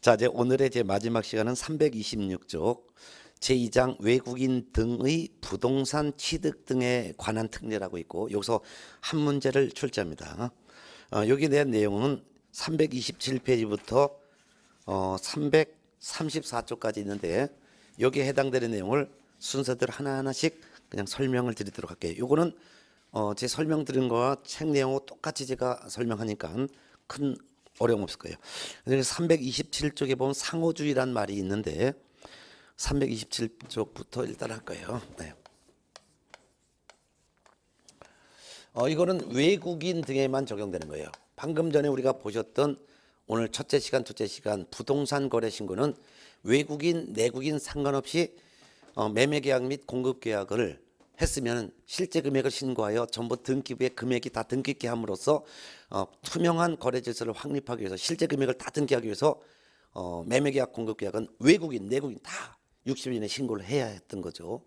자, 이제 오늘의 제 마지막 시간은 326쪽 제2장 외국인 등의 부동산 취득 등에 관한 특례라고 있고 여기서 한 문제를 출제합니다. 어, 여기 대 내용은 327페이지부터 어, 334쪽까지 있는데 여기에 해당되는 내용을 순서대로 하나하나씩 그냥 설명을 드리도록 할게요. 요거는 어, 제 설명 드린 거와 책 내용하고 똑같이 제가 설명하니까 큰 어려움 없을 거예요. 그래서 327쪽에 보면 상호주의란 말이 있는데 327쪽부터 일단 할거요 네. 어, 이거는 외국인 등에만 적용되는 거예요. 방금 전에 우리가 보셨던 오늘 첫째 시간, 둘째 시간 부동산 거래 신고는 외국인, 내국인 상관없이 어, 매매 계약 및 공급 계약을 했으면 실제 금액을 신고하여 전부 등기부의 금액이 다 등기케 함으로써 어, 투명한 거래 질서를 확립하기 위해서 실제 금액을 다 등기하기 위해서 어, 매매계약 공급계약은 외국인 내국인 다 60일에 신고를 해야 했던 거죠.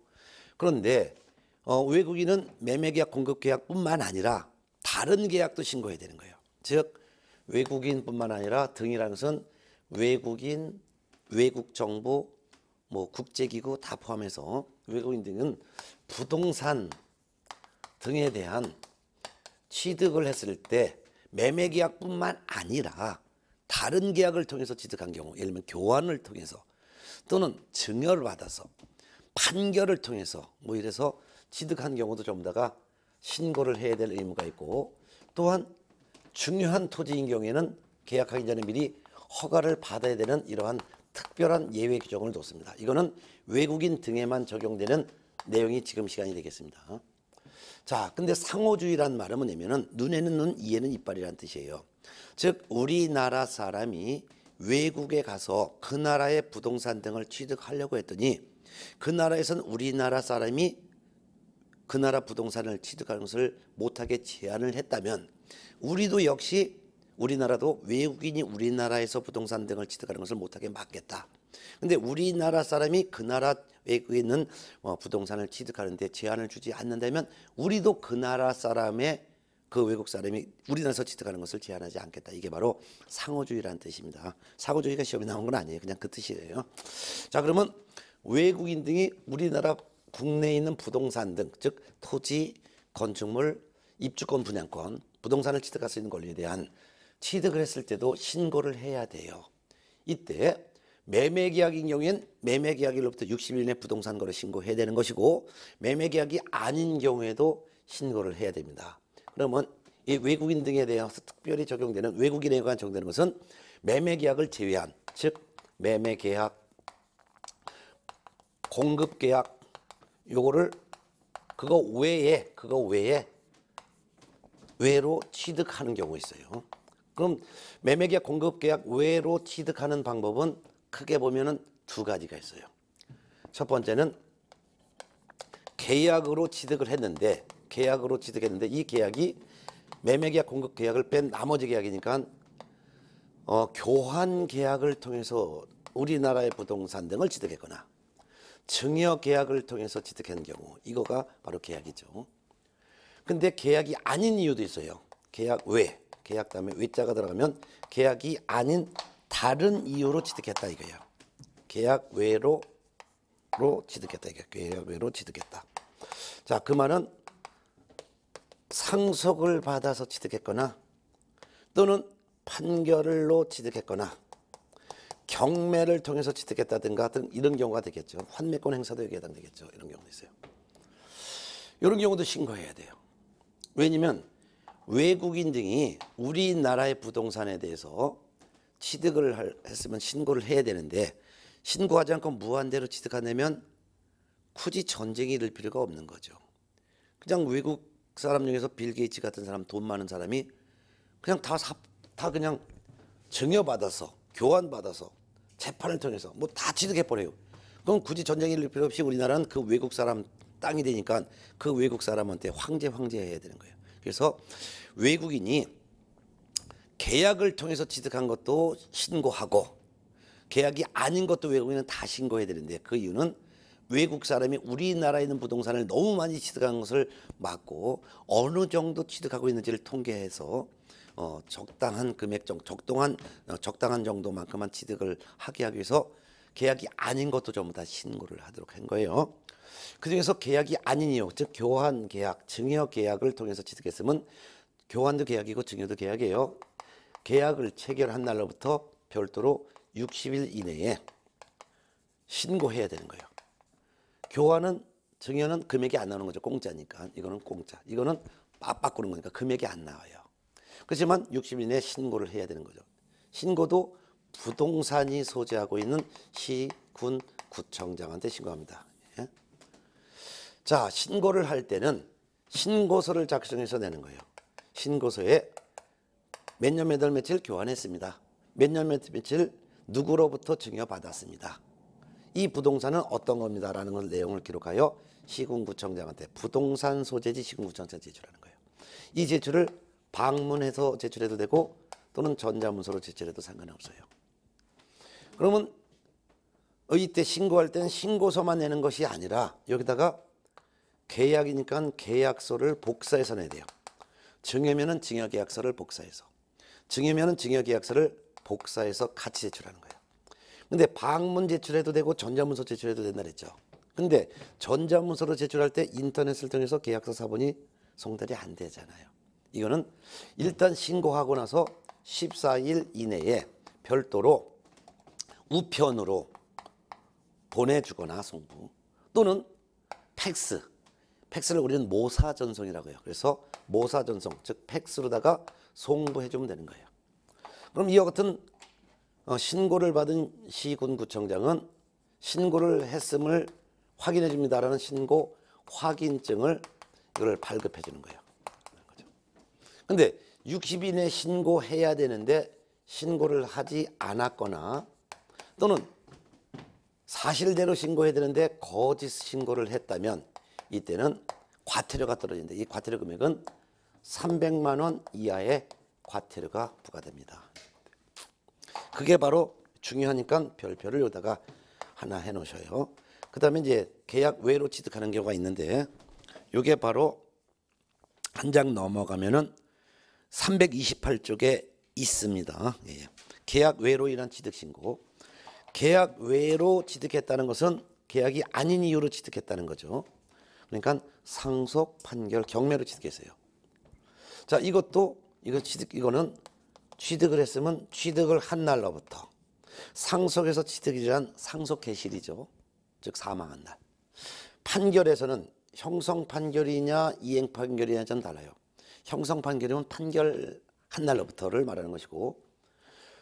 그런데 어, 외국인은 매매계약 공급계약뿐만 아니라 다른 계약도 신고해야 되는 거예요. 즉 외국인뿐만 아니라 등이라는 것은 외국인, 외국 정부, 뭐 국제기구 다 포함해서 외국인 등은 부동산 등에 대한 취득을 했을 때 매매 계약뿐만 아니라 다른 계약을 통해서 취득한 경우 예를 들면 교환을 통해서 또는 증여를 받아서 판결을 통해서 뭐 이래서 취득한 경우도 전부 다가 신고를 해야 될 의무가 있고 또한 중요한 토지인 경우에는 계약하기 전에 미리 허가를 받아야 되는 이러한 특별한 예외 규정을 뒀습니다. 이거는 외국인 등에만 적용되는 내용이 지금 시간이 되겠습니다. 자, 근데 상호주의란 말은 뭐냐면은 눈에는 눈, 이에는 이빨이란 뜻이에요. 즉 우리나라 사람이 외국에 가서 그 나라의 부동산 등을 취득하려고 했더니 그 나라에선 우리나라 사람이 그 나라 부동산을 취득하는 것을 못하게 제한을 했다면 우리도 역시 우리나라도 외국인이 우리나라에서 부동산 등을 취득하는 것을 못하게 막겠다. 근데 우리나라 사람이 그 나라 외국에 있는 어, 부동산을 취득하는 데 제한을 주지 않는다면 우리도 그 나라 사람의 그 외국 사람이 우리나라에서 취득하는 것을 제한하지 않겠다. 이게 바로 상호주의라는 뜻입니다. 상호주의가 시험에 나온 건 아니에요. 그냥 그 뜻이에요. 자 그러면 외국인 등이 우리나라 국내에 있는 부동산 등 즉 토지, 건축물, 입주권, 분양권, 부동산을 취득할 수 있는 권리에 대한 취득을 했을 때도 신고를 해야 돼요. 이때 매매 계약인 경우엔 매매 계약일로부터 60일 내 부동산 거래 신고해야 되는 것이고 매매 계약이 아닌 경우에도 신고를 해야 됩니다. 그러면 이 외국인 등에 대해서 특별히 적용되는 외국인에 관한 적용되는 것은 매매 계약을 제외한 즉 매매 계약 공급 계약 요거를 그거 외에 그거 외에 외로 취득하는 경우 있어요. 그럼 매매 계약 공급 계약 외로 취득하는 방법은 크게 보면은 두 가지가 있어요. 첫 번째는 계약으로 취득을 했는데 계약으로 취득했는데 이 계약이 매매계약 공급 계약을 뺀 나머지 계약이니까 어, 교환 계약을 통해서 우리나라의 부동산 등을 취득했거나 증여 계약을 통해서 취득한 경우 이거가 바로 계약이죠. 근데 계약이 아닌 이유도 있어요. 계약 외, 계약 다음에 외자가 들어가면 계약이 아닌 다른 이유로 취득했다 이거예요. 계약 외로로 취득했다 이거 계약 외로 취득했다. 자, 그 말은 상속을 받아서 취득했거나 또는 판결로 취득했거나 경매를 통해서 취득했다든가 등 이런 경우가 되겠죠. 환매권 행사도 여기에 해당되겠죠. 이런 경우도 있어요. 이런 경우도 신고해야 돼요. 왜냐면 외국인 등이 우리나라의 부동산에 대해서 취득을 할, 했으면 신고를 해야 되는데 신고하지 않고 무한대로 취득하려면 굳이 전쟁이 될 필요가 없는 거죠. 그냥 외국 사람 중에서 빌 게이츠 같은 사람 돈 많은 사람이 그냥 다, 사, 다 그냥 증여받아서 교환받아서 재판을 통해서 뭐 다 취득해버려요. 그럼 굳이 전쟁이 될 필요 없이 우리나라는 그 외국 사람 땅이 되니까 그 외국 사람한테 황제 황제 해야 되는 거예요. 그래서 외국인이 계약을 통해서 취득한 것도 신고하고 계약이 아닌 것도 외국인은 다 신고해야 되는데 그 이유는 외국 사람이 우리나라에 있는 부동산을 너무 많이 취득한 것을 막고 어느 정도 취득하고 있는지를 통계해서 어, 적당한 금액 정 적당한 어, 적당한 정도만큼만 취득을 하게 하기 위해서 계약이 아닌 것도 전부 다 신고를 하도록 한 거예요. 그중에서 계약이 아닌 이유, 즉 교환 계약, 증여 계약을 통해서 취득했으면 교환도 계약이고 증여도 계약이에요. 계약을 체결한 날로부터 별도로 60일 이내에 신고해야 되는 거예요. 교환은 증여는 금액이 안 나오는 거죠. 공짜니까. 이거는 공짜. 이거는 빡꾸는 거니까 금액이 안 나와요. 그렇지만 60일 내에 신고를 해야 되는 거죠. 신고도 부동산이 소재하고 있는 시, 군, 구청장한테 신고합니다. 예? 자, 신고를 할 때는 신고서를 작성해서 내는 거예요. 신고서에 몇년몇월 며칠 교환했습니다. 몇년몇월 며칠 누구로부터 증여받았습니다. 이 부동산은 어떤 겁니다라는 걸 내용을 기록하여 시군구청장한테 부동산 소재지 시군구청장 제출하는 거예요. 이 제출을 방문해서 제출해도 되고 또는 전자문서로 제출해도 상관없어요. 그러면 이때 신고할 때는 신고서만 내는 것이 아니라 여기다가 계약이니까 계약서를 복사해서 내야 돼요. 증여면은 증여계약서를 복사해서 증여면은 증여계약서를 복사해서 같이 제출하는 거예요. 근데 방문 제출해도 되고 전자문서 제출해도 된다 그랬죠. 근데 전자문서로 제출할 때 인터넷을 통해서 계약서 사본이 송달이 안 되잖아요. 이거는 일단 신고하고 나서 14일 이내에 별도로 우편으로 보내주거나 송부 또는 팩스 팩스를 우리는 모사 전송이라고 해요. 그래서 모사 전송 즉 팩스로다가 송부해 주면 되는 거예요. 그럼 이와 같은 어, 신고를 받은 시군구청장은 신고를 했음을 확인해 줍니다라는 신고 확인증을 이걸 발급해 주는 거예요. 근데 60인에 신고해야 되는데 신고를 하지 않았거나 또는 사실대로 신고해야 되는데 거짓 신고를 했다면 이때는 과태료가 떨어지는이 과태료 금액은 300만 원 이하의 과태료가 부과됩니다. 그게 바로 중요하니까 별표를 여기다가 하나 해 놓으셔요. 그 다음에 이제 계약 외로 취득하는 경우가 있는데 이게 바로 한 장 넘어가면은 328쪽에 있습니다. 예, 예. 계약 외로 인한 취득 신고. 계약 외로 취득했다는 것은 계약이 아닌 이유로 취득했다는 거죠. 그러니까 상속 판결 경매로 취득했어요. 자, 이것도 이거 취득 이거는 취득을 했으면 취득을 한 날로부터 상속에서 취득이란 상속 개실이죠. 즉 사망한 날. 판결에서는 형성 판결이냐 이행 판결이냐 전 달라요. 형성 판결이면 판결 한 날로부터를 말하는 것이고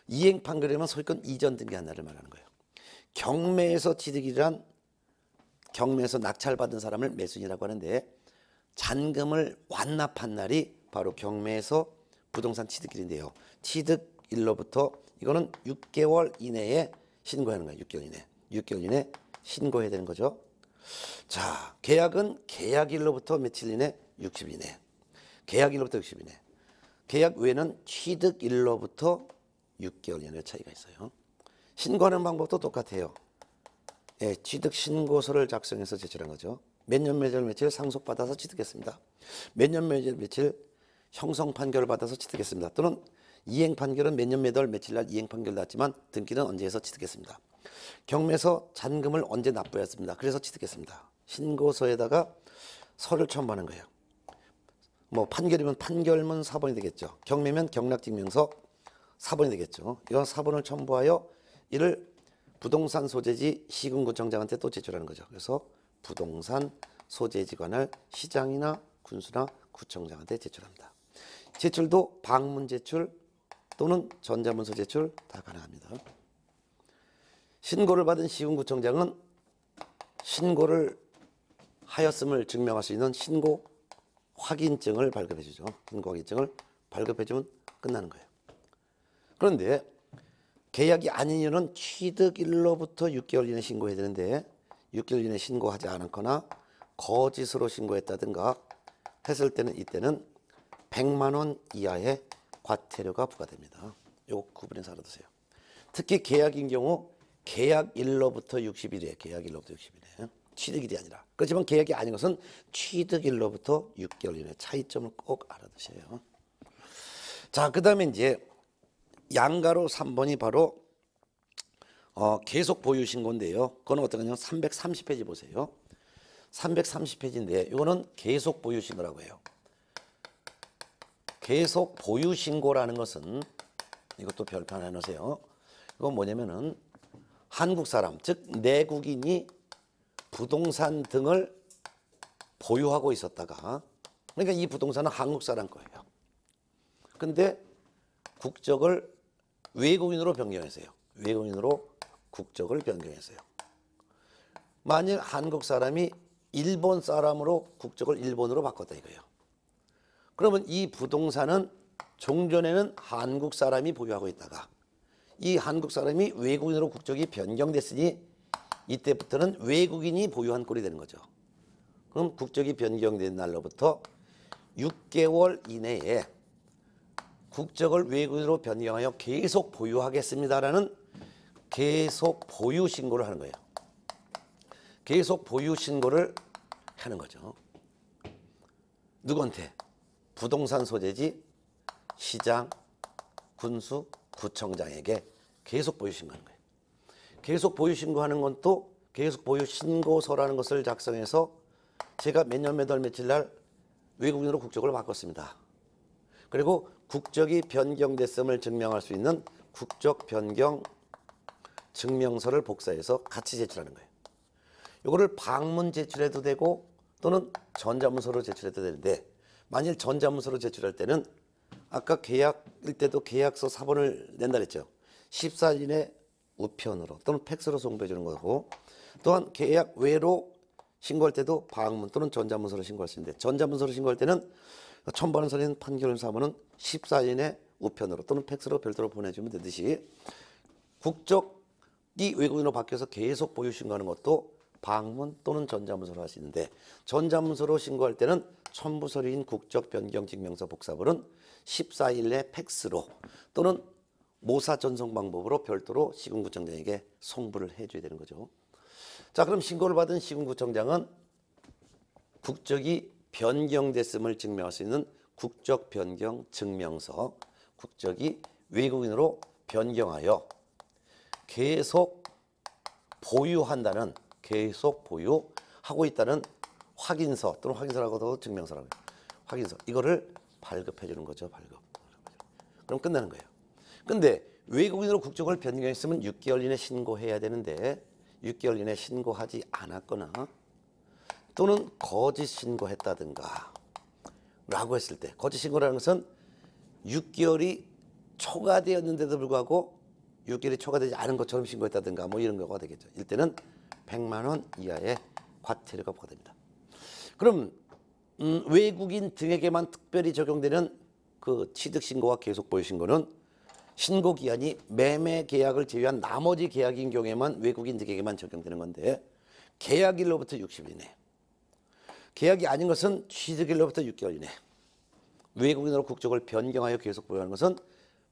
이행 판결이면 소유권 이전 등기 한 날을 말하는 거예요. 경매에서 취득이란 경매에서 낙찰받은 사람을 매수인이라고 하는데 잔금을 완납한 날이 바로 경매에서 부동산 취득일인데요. 취득일로부터 이거는 6개월 이내에 신고하는 거예요. 6개월 이내. 6개월 이내 신고해야 되는 거죠. 자, 계약은 계약일로부터 며칠 이내? 60일 이내. 계약일로부터 60일 이내. 계약 외에는 취득일로부터 6개월 이내 차이가 있어요. 신고하는 방법도 똑같아요. 예, 취득 신고서를 작성해서 제출한 거죠. 몇년 며칠 며칠 상속받아서 취득했습니다. 몇년 며칠 며칠 형성 판결을 받아서 취득했습니다. 또는 이행 판결은 몇 년 몇 월 며칠 날 이행 판결 을 났지만 등기는 언제 해서 취득했습니다. 경매서 에 잔금을 언제 납부했습니다. 그래서 취득했습니다. 신고서에다가 서를 첨부하는 거예요. 뭐 판결이면 판결문 사본이 되겠죠. 경매면 경락증명서 사본이 되겠죠. 이건 사본을 첨부하여 이를 부동산 소재지 시군구청장한테 또 제출하는 거죠. 그래서 부동산 소재지관을 시장이나 군수나 구청장한테 제출합니다. 제출도 방문 제출 또는 전자문서 제출 다 가능합니다. 신고를 받은 시군구청장은 신고를 하였음을 증명할 수 있는 신고 확인증을 발급해 주죠. 신고 확인증을 발급해 주면 끝나는 거예요. 그런데 계약이 아닌 이유는 취득일로부터 6개월 이내 신고해야 되는데 6개월 이내 신고하지 않았거나 거짓으로 신고했다든가 했을 때는 이때는 100만원 이하의 과태료가 부과됩니다. 요 구분해서 알아두세요. 특히 계약인 경우 계약 일로부터 6 0일에 계약 일로부터 6 0일에 취득일이 아니라. 그렇지만 계약이 아닌 것은 취득일로부터 6개월 이내 차이점을 꼭 알아두세요. 자, 그 다음에 이제 양가로 3번이 바로 어, 계속 보유 신고인데요. 그건 어떤 거냐면 330페이지 보세요. 330페이지인데 이거는 계속 보유 신고라고 해요. 계속 보유 신고라는 것은 이것도 별판 해 놓으세요. 이건 뭐냐면은 한국 사람 즉 내국인이 부동산 등을 보유하고 있었다가 그러니까 이 부동산은 한국 사람 거예요. 근데 국적을 외국인으로 변경했어요. 외국인으로 국적을 변경했어요. 만일 한국 사람이 일본 사람으로 국적을 일본으로 바꿨다 이거예요. 그러면 이 부동산은 종전에는 한국 사람이 보유하고 있다가 이 한국 사람이 외국인으로 국적이 변경됐으니 이때부터는 외국인이 보유한 꼴이 되는 거죠. 그럼 국적이 변경된 날로부터 6개월 이내에 국적을 외국인으로 변경하여 계속 보유하겠습니다라는 계속 보유 신고를 하는 거예요. 계속 보유 신고를 하는 거죠. 누구한테? 부동산 소재지 시장, 군수, 구청장에게 계속 보유 신고하는 거예요. 계속 보유 신고하는 건 또 계속 보유 신고서라는 것을 작성해서 제가 몇 년 몇 월 며칠 날 외국인으로 국적을 바꿨습니다. 그리고 국적이 변경됐음을 증명할 수 있는 국적 변경 증명서를 복사해서 같이 제출하는 거예요. 이거를 방문 제출해도 되고 또는 전자문서로 제출해도 되는데 만일 전자문서로 제출할 때는 아까 계약일 때도 계약서 사본을 낸다 그랬죠. 14인의 우편으로 또는 팩스로 송부해 주는 거고 또한 계약 외로 신고할 때도 방문 또는 전자문서로 신고할 수 있는데 전자문서로 신고할 때는 첨부하는 서는 판결 사무는 14인의 우편으로 또는 팩스로 별도로 보내주면 되듯이 국적이 외국인으로 바뀌어서 계속 보유 신고하는 것도 방문 또는 전자문서로 하시는데 전자문서로 신고할 때는 첨부서류인 국적 변경 증명서 복사본은 14일 내 팩스로 또는 모사 전송 방법으로 별도로 시군구청장에게 송부를 해줘야 되는 거죠. 자 그럼 신고를 받은 시군구청장은 국적이 변경됐음을 증명할 수 있는 국적 변경 증명서 국적이 외국인으로 변경하여 계속 보유한다는 계속 보유하고 있다는 확인서 또는 확인서라고도 증명서라고 해요. 확인서 이거를 발급해 주는 거죠. 발급. 그럼 끝나는 거예요. 근데 외국인으로 국적을 변경했으면 6개월 이내 신고해야 되는데 6개월 이내 신고하지 않았거나 또는 거짓 신고했다든가 라고 했을 때 거짓 신고라는 것은 6개월이 초과되었는데도 불구하고 6개월이 초과되지 않은 것처럼 신고했다든가 뭐 이런 거가 되겠죠. 이때는 100만원 이하의 과태료가 부과됩니다. 그럼 음, 외국인 등에게만 특별히 적용되는 그 취득신고가 계속 보유신고는 신고 기한이 매매 계약을 제외한 나머지 계약인 경우에만 외국인 등에게만 적용되는 건데 계약일로부터 60일 이내 계약이 아닌 것은 취득일로부터 6개월 이내 외국인으로 국적을 변경하여 계속 보유하는 것은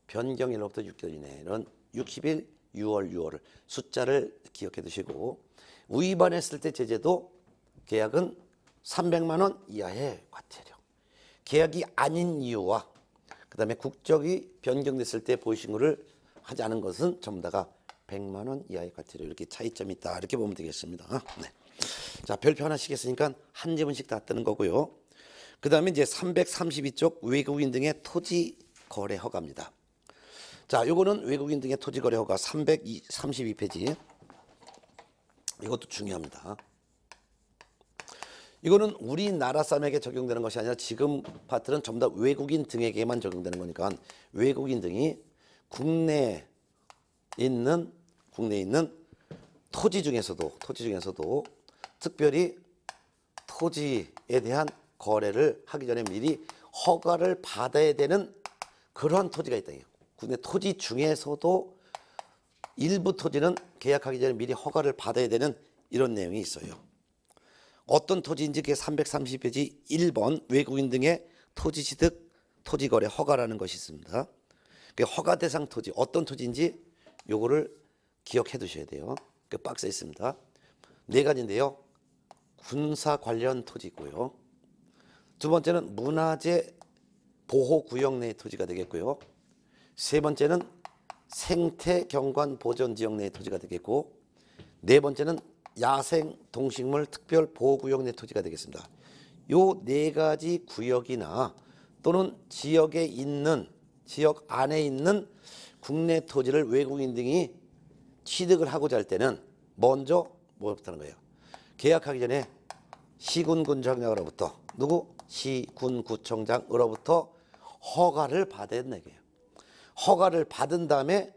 변경일로부터 6개월 이내 이런 60일 6월 6월 숫자를 기억해 두시고 위반했을 때 제재도 계약은 300만 원 이하의 과태료. 계약이 아닌 이유와 그다음에 국적이 변경됐을 때 보이싱을 신 하지 않은 것은 전부 다가 100만 원 이하의 과태료 이렇게 차이점이 있다 이렇게 보면 되겠습니다. 네. 자, 별표 하나씩 했으니까 한 지문씩 다 뜨는 거고요. 그다음에 이제 332쪽 외국인 등의 토지 거래 허가입니다. 자, 요거는 외국인 등의 토지 거래 허가 332페이지. 이것도 중요합니다. 이거는 우리나라 사람에게 적용되는 것이 아니라 지금 파트는 전부 다 외국인 등에게만 적용되는 거니까 외국인 등이 국내에 있는 국내에 있는 토지 중에서도 토지 중에서도 특별히 토지에 대한 거래를 하기 전에 미리 허가를 받아야 되는 그러한 토지가 있다. 국내 토지 중에서도 일부 토지는 계약하기 전에 미리 허가를 받아야 되는 이런 내용이 있어요. 어떤 토지인지 그 330페이지 1번 외국인 등의 토지 취득 토지 거래 허가라는 것이 있습니다. 그 허가 대상 토지 어떤 토지인지 요거를 기억해 두셔야 돼요. 그 박스에 있습니다. 네 가지인데요. 군사 관련 토지고요. 두 번째는 문화재 보호 구역 내 토지가 되겠고요. 세 번째는 생태 경관 보전 지역 내 토지가 되겠고 네 번째는 야생 동식물 특별 보호 구역 내 토지가 되겠습니다. 요 네 가지 구역이나 또는 지역에 있는 지역 안에 있는 국내 토지를 외국인 등이 취득을 하고자 할 때는 먼저 뭐였다는 거예요. 계약하기 전에 시군군청장으로부터 누구? 시군구청장으로부터 허가를 받아야 된다 거예요 허가를 받은 다음에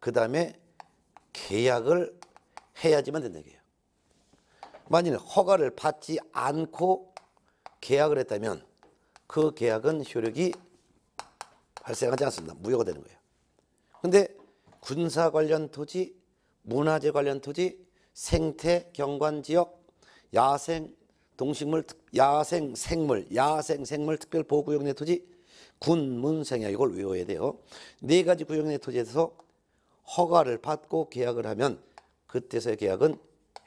그 다음에 계약을 해야지만 된다는 거예요. 만일 허가를 받지 않고 계약을 했다면 그 계약은 효력이 발생하지 않습니다. 무효가 되는 거예요. 근데 군사 관련 토지, 문화재 관련 토지, 생태 경관 지역, 야생 동식물, 야생 생물, 야생 생물 특별 보호구역 내 토지, 군, 문, 생야 이걸 외워야 돼요. 네 가지 구역 내 토지에서 허가를 받고 계약을 하면 그때서의 계약은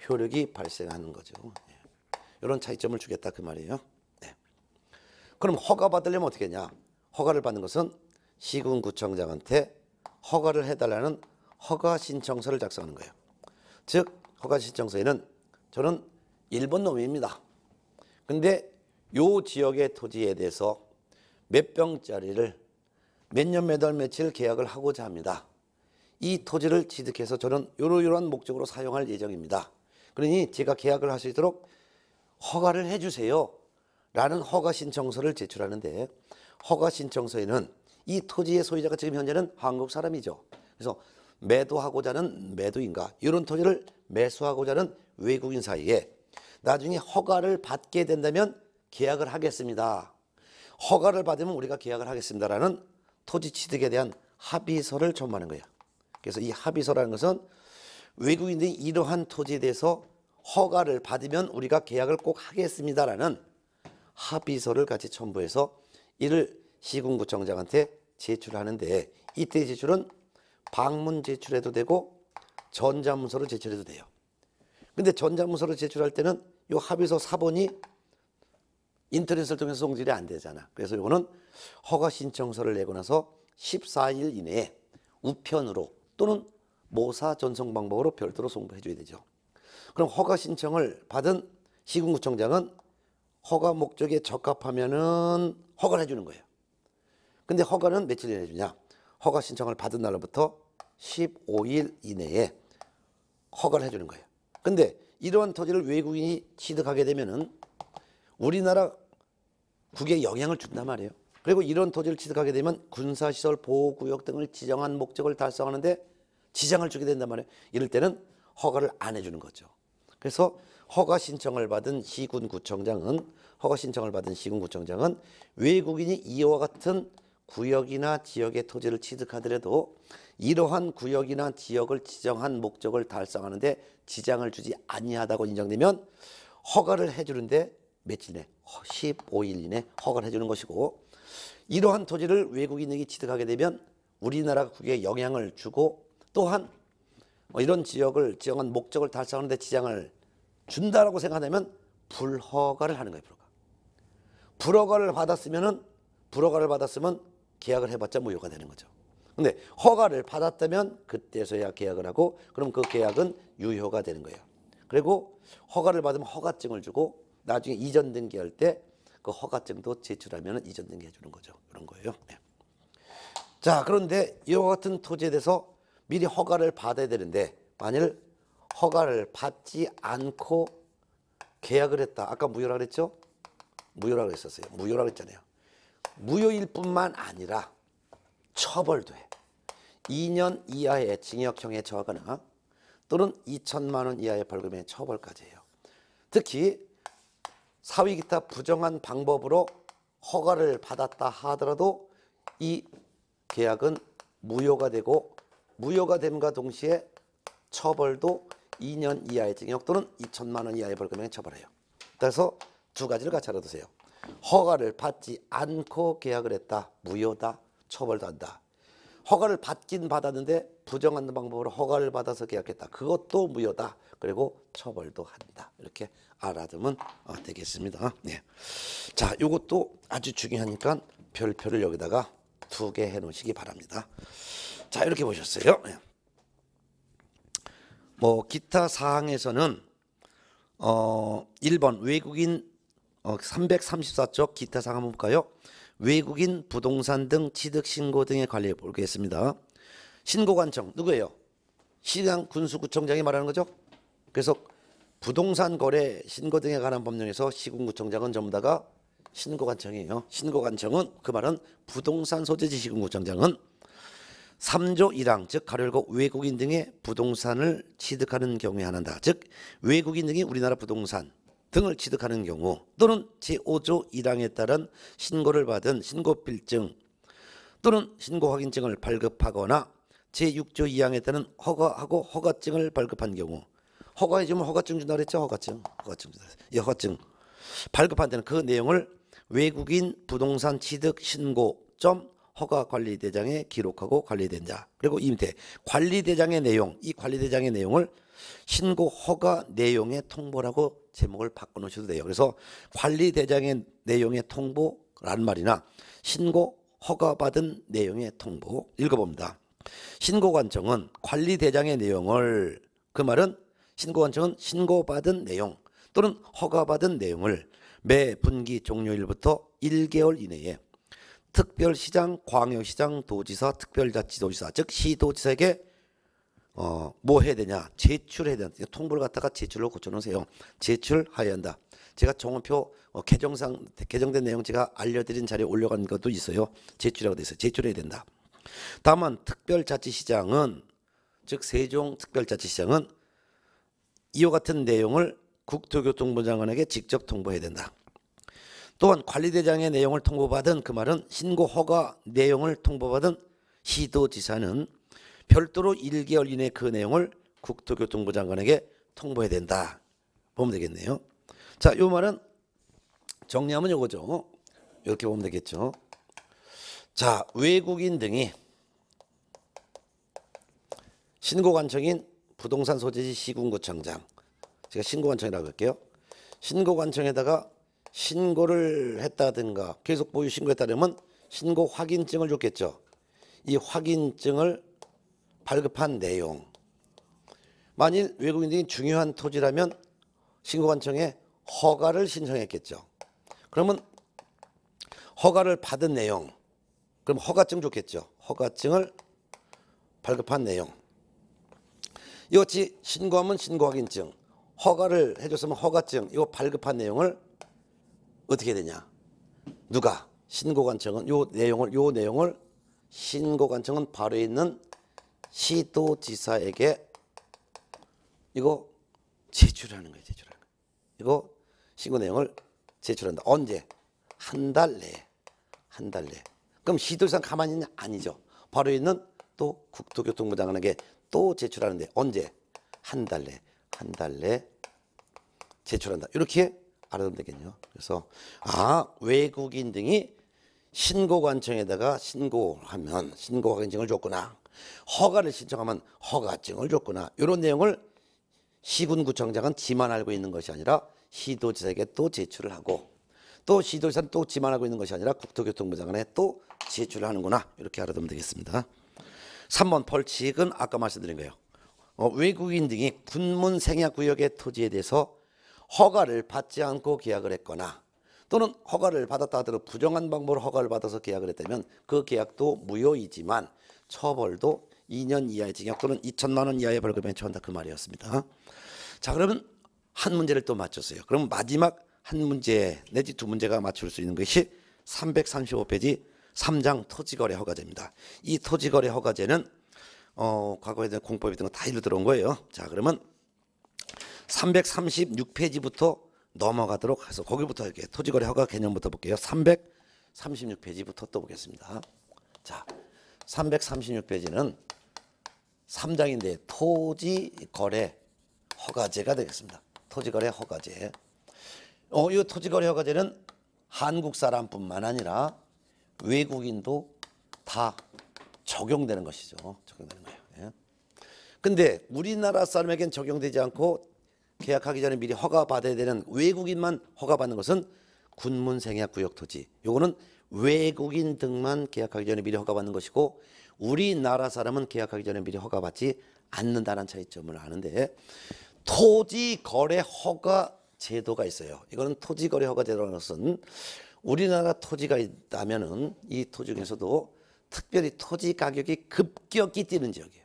효력이 발생하는 거죠. 이런 예. 차이점을 주겠다 그 말이에요. 네. 그럼 허가 받으려면 어떻게 냐 허가를 받는 것은 시군구청장한테 허가를 해달라는 허가 신청서를 작성하는 거예요. 즉 허가 신청서에는 저는 일본 놈입니다. 근데 요 지역의 토지에 대해서 몇 병짜리를 몇 년몇월 며칠 계약을 하고자 합니다. 이 토지를 취득해서 저는 요러요러한 목적으로 사용할 예정입니다. 그러니 제가 계약을 할 수 있도록 허가를 해주세요. 라는 허가 신청서를 제출하는데 허가 신청서에는 이 토지의 소유자가 지금 현재는 한국 사람이죠. 그래서 매도하고자 하는 매도인과 이런 토지를 매수하고자 하는 외국인 사이에 나중에 허가를 받게 된다면 계약을 하겠습니다. 허가를 받으면 우리가 계약을 하겠습니다라는 토지 취득에 대한 합의서를 전부하는 거예요. 그래서 이 합의서라는 것은 외국인들이 이러한 토지에 대해서 허가를 받으면 우리가 계약을 꼭 하겠습니다라는 합의서를 같이 첨부해서 이를 시군구청장한테 제출하는데 이때 제출은 방문 제출해도 되고 전자문서로 제출해도 돼요. 근데 전자문서로 제출할 때는 이 합의서 4번이 인터넷을 통해서 송질이 안 되잖아. 그래서 이거는 허가 신청서를 내고 나서 14일 이내에 우편으로 또는 모사 전송 방법으로 별도로 송부해 줘야 되죠. 그럼 허가 신청을 받은 시군구청장은 허가 목적에 적합하면은 허가를 해주는 거예요. 근데 허가는 며칠 내에주냐 허가 신청을 받은 날로부터 15일 이내에 허가를 해주는 거예요. 근데 이러한 토지를 외국인이 취득하게 되면은 우리나라 국에 영향을 준단 말이에요. 그리고 이런 토지를 취득하게 되면 군사시설 보호구역 등을 지정한 목적을 달성하는데 지장을 주게 된단 말이에요. 이럴 때는 허가를 안 해주는 거죠. 그래서 허가 신청을 받은 시군구청장은 허가 신청을 받은 시군구청장은 외국인이 이와 같은 구역이나 지역의 토지를 취득하더라도 이러한 구역이나 지역을 지정한 목적을 달성하는데 지장을 주지 아니하다고 인정되면 허가를 해주는데 며칠 이내 15일 이내 허가해 를 주는 것이고 이러한 토지를 외국인에게 취득하게 되면 우리나라 국에 영향을 주고 또한 뭐 이런 지역을 지정한 목적을 달성하는 데 지장을 준다라고 생각하면 불허가를 하는 거예요 불허가 불허가를 받았으면 불허가를 받았으면 계약을 해봤자 무효가 되는 거죠 근데 허가를 받았다면 그때서야 계약을 하고 그럼 그 계약은 유효가 되는 거예요 그리고 허가를 받으면 허가증을 주고 나중에 이전 등기할 때 그 허가증도 제출하면 이전 등기해 주는 거죠. 이런 거예요. 네. 자 그런데 이와 같은 토지에 대해서 미리 허가를 받아야 되는데 만일 허가를 받지 않고 계약을 했다. 아까 무효라 그랬죠? 무효라 그랬었어요. 무효라 그랬잖아요. 무효일 뿐만 아니라 처벌도 해. 2년 이하의 징역형에 처하거나 또는 2천만 원 이하의 벌금에 처벌까지 해요. 특히 사위 기타 부정한 방법으로 허가를 받았다 하더라도 이 계약은 무효가 되고 무효가 됨과 동시에 처벌도 2년 이하의 징역 또는 2천만 원 이하의 벌금에 처벌해요. 그래서 두 가지를 같이 알아두세요. 허가를 받지 않고 계약을 했다. 무효다. 처벌도 한다. 허가를 받긴 받았는데 부정한 방법으로 허가를 받아서 계약했다. 그것도 무효다. 그리고 처벌도 합니다. 이렇게 알아두면 어, 되겠습니다. 네. 자, 이것도 아주 중요하니까 별표를 여기다가 두 개 해놓으시기 바랍니다. 자, 이렇게 보셨어요. 예. 뭐 기타 사항에서는 어 1번 외국인 어, 334쪽 기타 사항 한번 볼까요? 외국인 부동산 등 취득 신고 등에 관리해 보겠습니다. 신고관청 누구예요? 시장 군수구청장이 말하는 거죠? 그래서 부동산 거래 신고 등에 관한 법령에서 시군구청장은 전부 다가 신고관청이에요. 신고관청은 그 말은 부동산 소재지 시군구청장은 3조 1항 즉 가열고 외국인 등의 부동산을 취득하는 경우에 한한다. 즉 외국인 등이 우리나라 부동산 등을 취득하는 경우 또는 제5조 1항에 따른 신고를 받은 신고필증 또는 신고 확인증을 발급하거나 제6조 2항에 따른 허가하고 허가증을 발급한 경우 허가해주면 허가증 준다 그랬죠? 허가증. 허가증 준다. 이 예, 허가증. 발급한 데는 그 내용을 외국인 부동산 취득 신고 점 허가관리대장에 기록하고 관리된 자 그리고 임밑 관리대장의 내용 이 관리대장의 내용을 신고 허가 내용의 통보라고 제목을 바꿔놓으셔도 돼요 그래서 관리대장의 내용의 통보란 말이나 신고 허가받은 내용의 통보 읽어봅니다 신고관청은 관리대장의 내용을 그 말은 신고 원칙은 신고받은 내용 또는 허가받은 내용을 매 분기 종료일부터 1개월 이내에 특별시장, 광역시장, 도지사, 특별자치도지사 즉 시도지사에게 어, 뭐 해야 되냐 제출해야 된다 통보를 갖다가 제출로 고쳐놓으세요 제출하여야 한다 제가 정원표 어, 개정상 개정된 내용 제가 알려드린 자리에 올려간 것도 있어요 제출하고돼 있어요 제출해야 된다 다만 특별자치시장은 즉 세종특별자치시장은 이와 같은 내용을 국토교통부 장관에게 직접 통보해야 된다. 또한 관리대장의 내용을 통보받은 그 말은 신고 허가 내용을 통보받은 시도지사는 별도로 1개월 이내 그 내용을 국토교통부 장관에게 통보해야 된다. 보면 되겠네요. 자, 요 말은 정리하면 요거죠. 이렇게 보면 되겠죠. 자, 외국인 등이 신고관청인 부동산 소재지 시군구청장 제가 신고관청이라고 할게요. 신고관청에다가 신고를 했다든가 계속 보유 신고했다 면 신고 확인증을 줬겠죠. 이 확인증을 발급한 내용 만일 외국인들이 중요한 토지라면 신고관청에 허가를 신청했겠죠. 그러면 허가를 받은 내용 그럼 허가증 좋겠죠. 허가증을 발급한 내용 이것이 신고하면 신고 확인증, 허가를 해줬으면 허가증, 이거 발급한 내용을 어떻게 되냐? 누가? 신고관청은 요 내용을 요 내용을 신고관청은 바로 있는 시도지사에게 이거 제출하는 거예요. 제출하는 거. 이거 신고 내용을 제출한다. 언제? 한 달 내에. 한 달 내에. 그럼 시도지사 가만히 있냐? 아니죠. 바로 있는 또 국토교통부장관에게 또 제출하는데 언제? 한 달 내, 한 달 내 제출한다. 이렇게 알아두면 되겠네요. 그래서 아 외국인 등이 신고관청에다가 신고하면 신고관증을 줬구나. 허가를 신청하면 허가증을 줬구나. 이런 내용을 시군구청장은 지만 알고 있는 것이 아니라 시도지사에게 또 제출을 하고 또 시도지사는 또 지만 하고 있는 것이 아니라 국토교통부 장관에 또 제출을 하는구나. 이렇게 알아두면 되겠습니다. 3번 벌칙은 아까 말씀드린 거예요. 어, 외국인 등이 군문 생약 구역의 토지에 대해서 허가를 받지 않고 계약을 했거나 또는 허가를 받았다 하더라도 부정한 방법으로 허가를 받아서 계약을 했다면 그 계약도 무효이지만 처벌도 2년 이하의 징역 또는 2천만 원 이하의 벌금에 처한다 그 말이었습니다. 자 그러면 한 문제를 또 맞췄어요. 그럼 마지막 한 문제 내지 두 문제가 맞출 수 있는 것이 335페이지 3장 토지거래 허가제입니다. 이 토지거래 허가제는 어, 과거에 대한 공법이 등다 일로 들어온 거예요. 자, 그러면 336페이지부터 넘어가도록 해서 거기부터 이렇게 토지거래 허가 개념부터 볼게요. 336페이지부터 또 보겠습니다. 자, 336페이지는 3장인데 토지거래 허가제가 되겠습니다. 토지거래 허가제. 어, 이 토지거래 허가제는 한국 사람뿐만 아니라 외국인도 다 적용되는 것이죠. 적용되는 거예요. 예. 근데 우리나라 사람에겐 적용되지 않고 계약하기 전에 미리 허가 받아야 되는 외국인만 허가 받는 것은 군문생약 구역 토지. 요거는 외국인 등만 계약하기 전에 미리 허가 받는 것이고 우리나라 사람은 계약하기 전에 미리 허가 받지 않는다는 차이점을 아는데 토지 거래 허가 제도가 있어요. 이거는 토지 거래 허가 제도라는 것은 우리나라 토지가 있다면이토지 중에서도 특별히 토지 가격이 급격히 뛰는 지역이에요.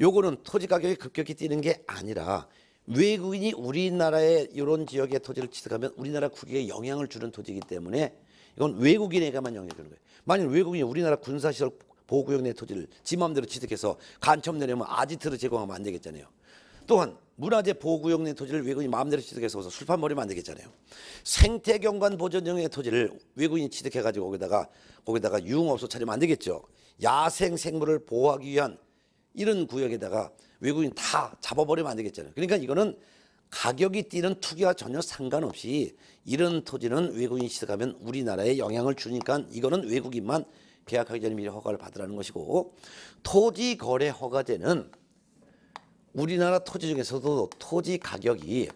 요거는 토지 가격이 급격히 뛰는 게 아니라 외국인이 우리나라의 이런 지역의 토지를 취득하면 우리나라 국익에 영향을 주는 토지이기 때문에 이건 외국인에게만 영향을 주는 거예요. 만약 외국인이 우리나라 군사시설 보호구역 내 토지를 지 마음대로 취득해서 간첩 내려면 아지트를 제공하면 안 되겠잖아요. 또한 문화재 보호구역 내 토지를 외국인이 마음대로 취득해서 술판머리 만들겠잖아요. 생태경관 보전형의 토지를 외국인이 취득해가지고 거기다가 거기다가 유흥업소 차리면 안 되겠죠. 야생 생물을 보호하기 위한 이런 구역에다가 외국인 다 잡아버리면 안 되겠잖아요. 그러니까 이거는 가격이 뛰는 투기와 전혀 상관없이 이런 토지는 외국인이 취득하면 우리나라에 영향을 주니까 이거는 외국인만 계약하기 전에 미리 허가를 받으라는 것이고 토지 거래 허가제는 우리나라 토지 중에서도 토지 가격이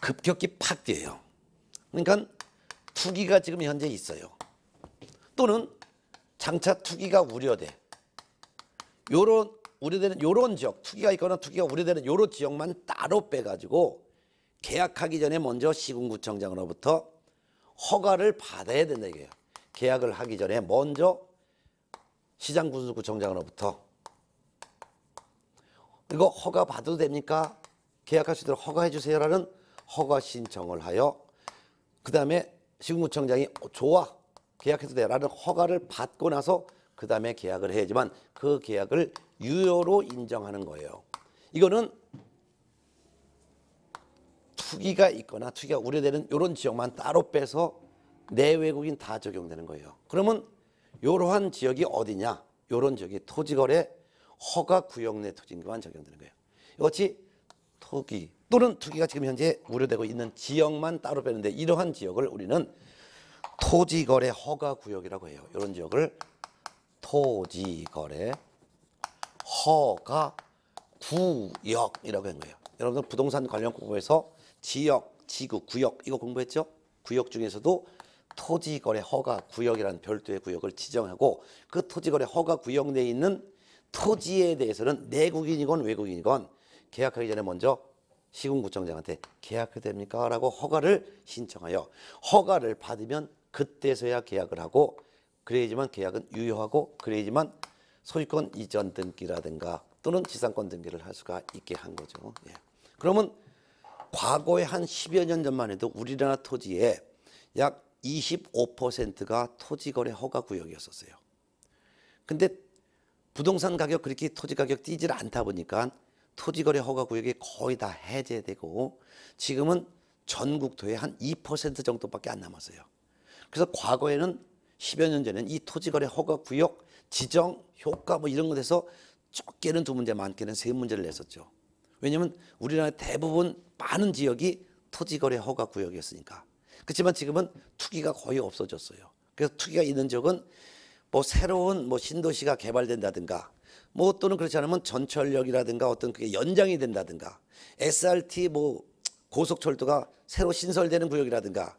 급격히 팍 뛰어요. 그러니까 투기가 지금 현재 있어요. 또는 장차 투기가 우려돼. 요런 우려되는 요런 지역, 투기가 있거나 투기가 우려되는 요런 지역만 따로 빼가지고 계약하기 전에 먼저 시군구청장으로부터 허가를 받아야 된다 이거예요. 계약을 하기 전에 먼저 시장군수구청장으로부터 이거 허가 받아도 됩니까? 계약하시도록 허가해 주세요라는 허가 신청을 하여 그 다음에 시군구청장이 좋아 계약해도 돼라는 허가를 받고 나서 그 다음에 계약을 해야지만 그 계약을 유효로 인정하는 거예요. 이거는 투기가 있거나 투기가 우려되는 이런 지역만 따로 빼서 내외국인 다 적용되는 거예요. 그러면 이러한 지역이 어디냐? 이런 지역이 토지거래 허가 구역 내토지인가만 적용되는 거예요. 이것이 토기 또는 투기가 지금 현재 우려되고 있는 지역만 따로 빼는데 이러한 지역을 우리는 토지거래 허가 구역이라고 해요. 이런 지역을 토지거래 허가 구역이라고 한 거예요. 여러분들 부동산 관련 공부에서 지역, 지구, 구역 이거 공부했죠? 구역 중에서도 토지거래 허가 구역이라는 별도의 구역을 지정하고 그 토지거래 허가 구역 내에 있는 토지에 대해서는 내국인이건 외국인이건 계약하기 전에 먼저 시군구청장한테 계약해도 됩니까? 라고 허가를 신청하여 허가를 받으면 그때서야 계약을 하고 그래야지만 계약은 유효하고 그래야지만 소유권 이전 등기라든가 또는 지상권 등기를 할 수가 있게 한 거죠. 예. 그러면 과거에 한 10여 년 전만 해도 우리나라 토지에 약 25%가 토지거래 허가 구역이었었어요. 근데 부동산 가격 그렇게 토지 가격 뛰질 않다 보니까 토지거래 허가 구역이 거의 다 해제되고 지금은 전국토의 한 2% 정도밖에 안 남았어요. 그래서 과거에는 10여 년 전에는 이 토지거래 허가 구역 지정 효과 뭐 이런 것에서 적게는 두 문제 많게는 세 문제를 냈었죠. 왜냐하면 우리나라 대부분 많은 지역이 토지거래 허가 구역이었으니까. 그렇지만 지금은 투기가 거의 없어졌어요. 그래서 투기가 있는 지역은 뭐 새로운 뭐 신도시가 개발된다든가 뭐 또는 그렇지 않으면 전철역이라든가 어떤 그게 연장이 된다든가 SRT 뭐 고속철도가 새로 신설되는 구역이라든가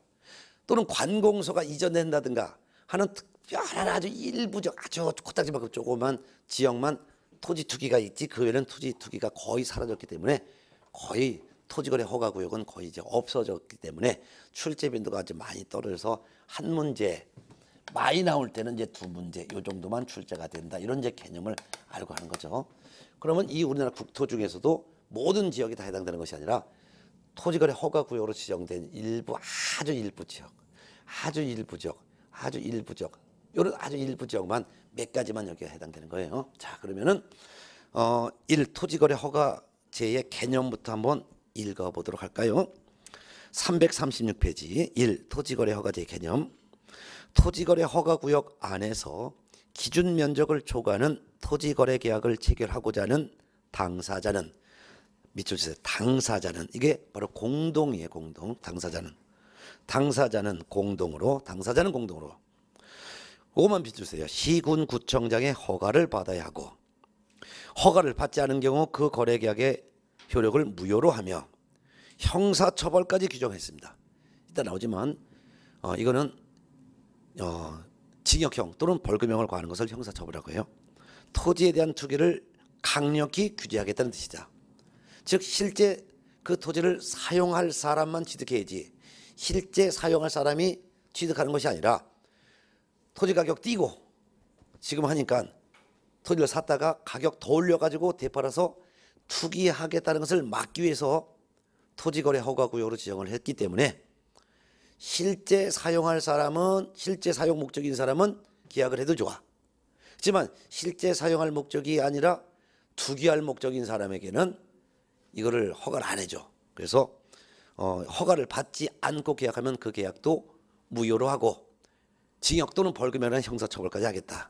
또는 관공서가 이전된다든가 하는 특별한 아주 일부적 아주 코딱지만큼 조그만 지역만 토지 투기가 있지 그 외에는 토지 투기가 거의 사라졌기 때문에 거의 토지거래 허가 구역은 거의 이제 없어졌기 때문에 출제 빈도가 아주 많이 떨어져서 한 문제 많이 나올 때는 이제 두 문제 요 정도만 출제가 된다 이런 이제 개념을 알고 하는 거죠. 그러면 이 우리나라 국토 중에서도 모든 지역이 다 해당되는 것이 아니라 토지거래 허가 구역으로 지정된 일부 아주 일부 지역, 아주 일부 지역, 아주 일부 지역 요런 아주 일부 지역만 몇 가지만 여기에 해당되는 거예요. 자 그러면은 어, 1. 토지거래 허가제의 개념부터 한번 읽어보도록 할까요? 336페이지 1. 토지거래 허가제의 개념 토지거래 허가구역 안에서 기준 면적을 초과하는 토지거래 계약을 체결하고자 하는 당사자는 밑줄치세요. 당사자는 이게 바로 공동이에요. 공동. 당사자는. 당사자는 공동으로 당사자는 공동으로 그것만 비추세요. 시군구청장의 허가를 받아야 하고 허가를 받지 않은 경우 그 거래계약의 효력을 무효로 하며 형사처벌까지 규정했습니다. 일단 나오지만 어, 이거는 어, 징역형 또는 벌금형을 과하는 것을 형사처벌이라고 해요. 토지에 대한 투기를 강력히 규제하겠다는 뜻이다. 즉 실제 그 토지를 사용할 사람만 취득해야지 실제 사용할 사람이 취득하는 것이 아니라 토지 가격 뛰고 지금 하니까 토지를 샀다가 가격 더 올려가지고 되팔아서 투기하겠다는 것을 막기 위해서 토지거래 허가구역으로 지정을 했기 때문에 실제 사용할 사람은 실제 사용 목적인 사람은 계약을 해도 좋아. 하지만 실제 사용할 목적이 아니라 투기할 목적인 사람에게는 이거를 허가를 안 해줘. 그래서 어, 허가를 받지 않고 계약하면 그 계약도 무효로 하고 징역 또는 벌금이라는 형사처벌까지 하겠다.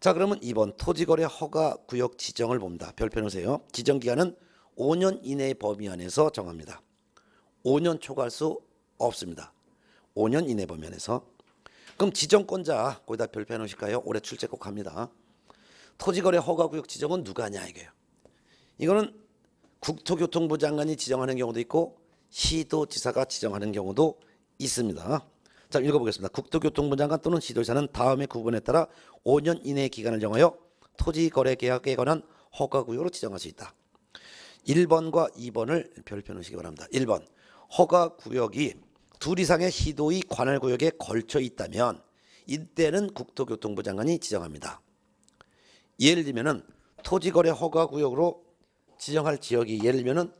자 그러면 이번 토지거래 허가 구역 지정을 봅니다. 별표놓세요 지정 기간은 5년 이내의 범위 안에서 정합니다. 5년 초과할 수 없습니다. 5년 이내 보면에서 그럼 지정권자 거기다 별표 해놓으실까요? 올해 출제 꼭 합니다. 토지거래 허가구역 지정은 누가 하냐 이게요. 이거는 국토교통부 장관이 지정하는 경우도 있고 시도지사가 지정하는 경우도 있습니다. 자 읽어보겠습니다. 국토교통부 장관 또는 시도지사는 다음의 구분에 따라 5년 이내의 기간을 정하여 토지거래계약에 관한 허가구역으로 지정할 수 있다. 1번과 2번을 별표 놓으시기 바랍니다. 1번 허가 구역이 둘 이상의 시도의 관할 구역에 걸쳐 있다면 이때는 국토교통부 장관이 지정합니다. 예를 들면은 토지거래 허가 구역으로 지정할 지역이 예를 들면은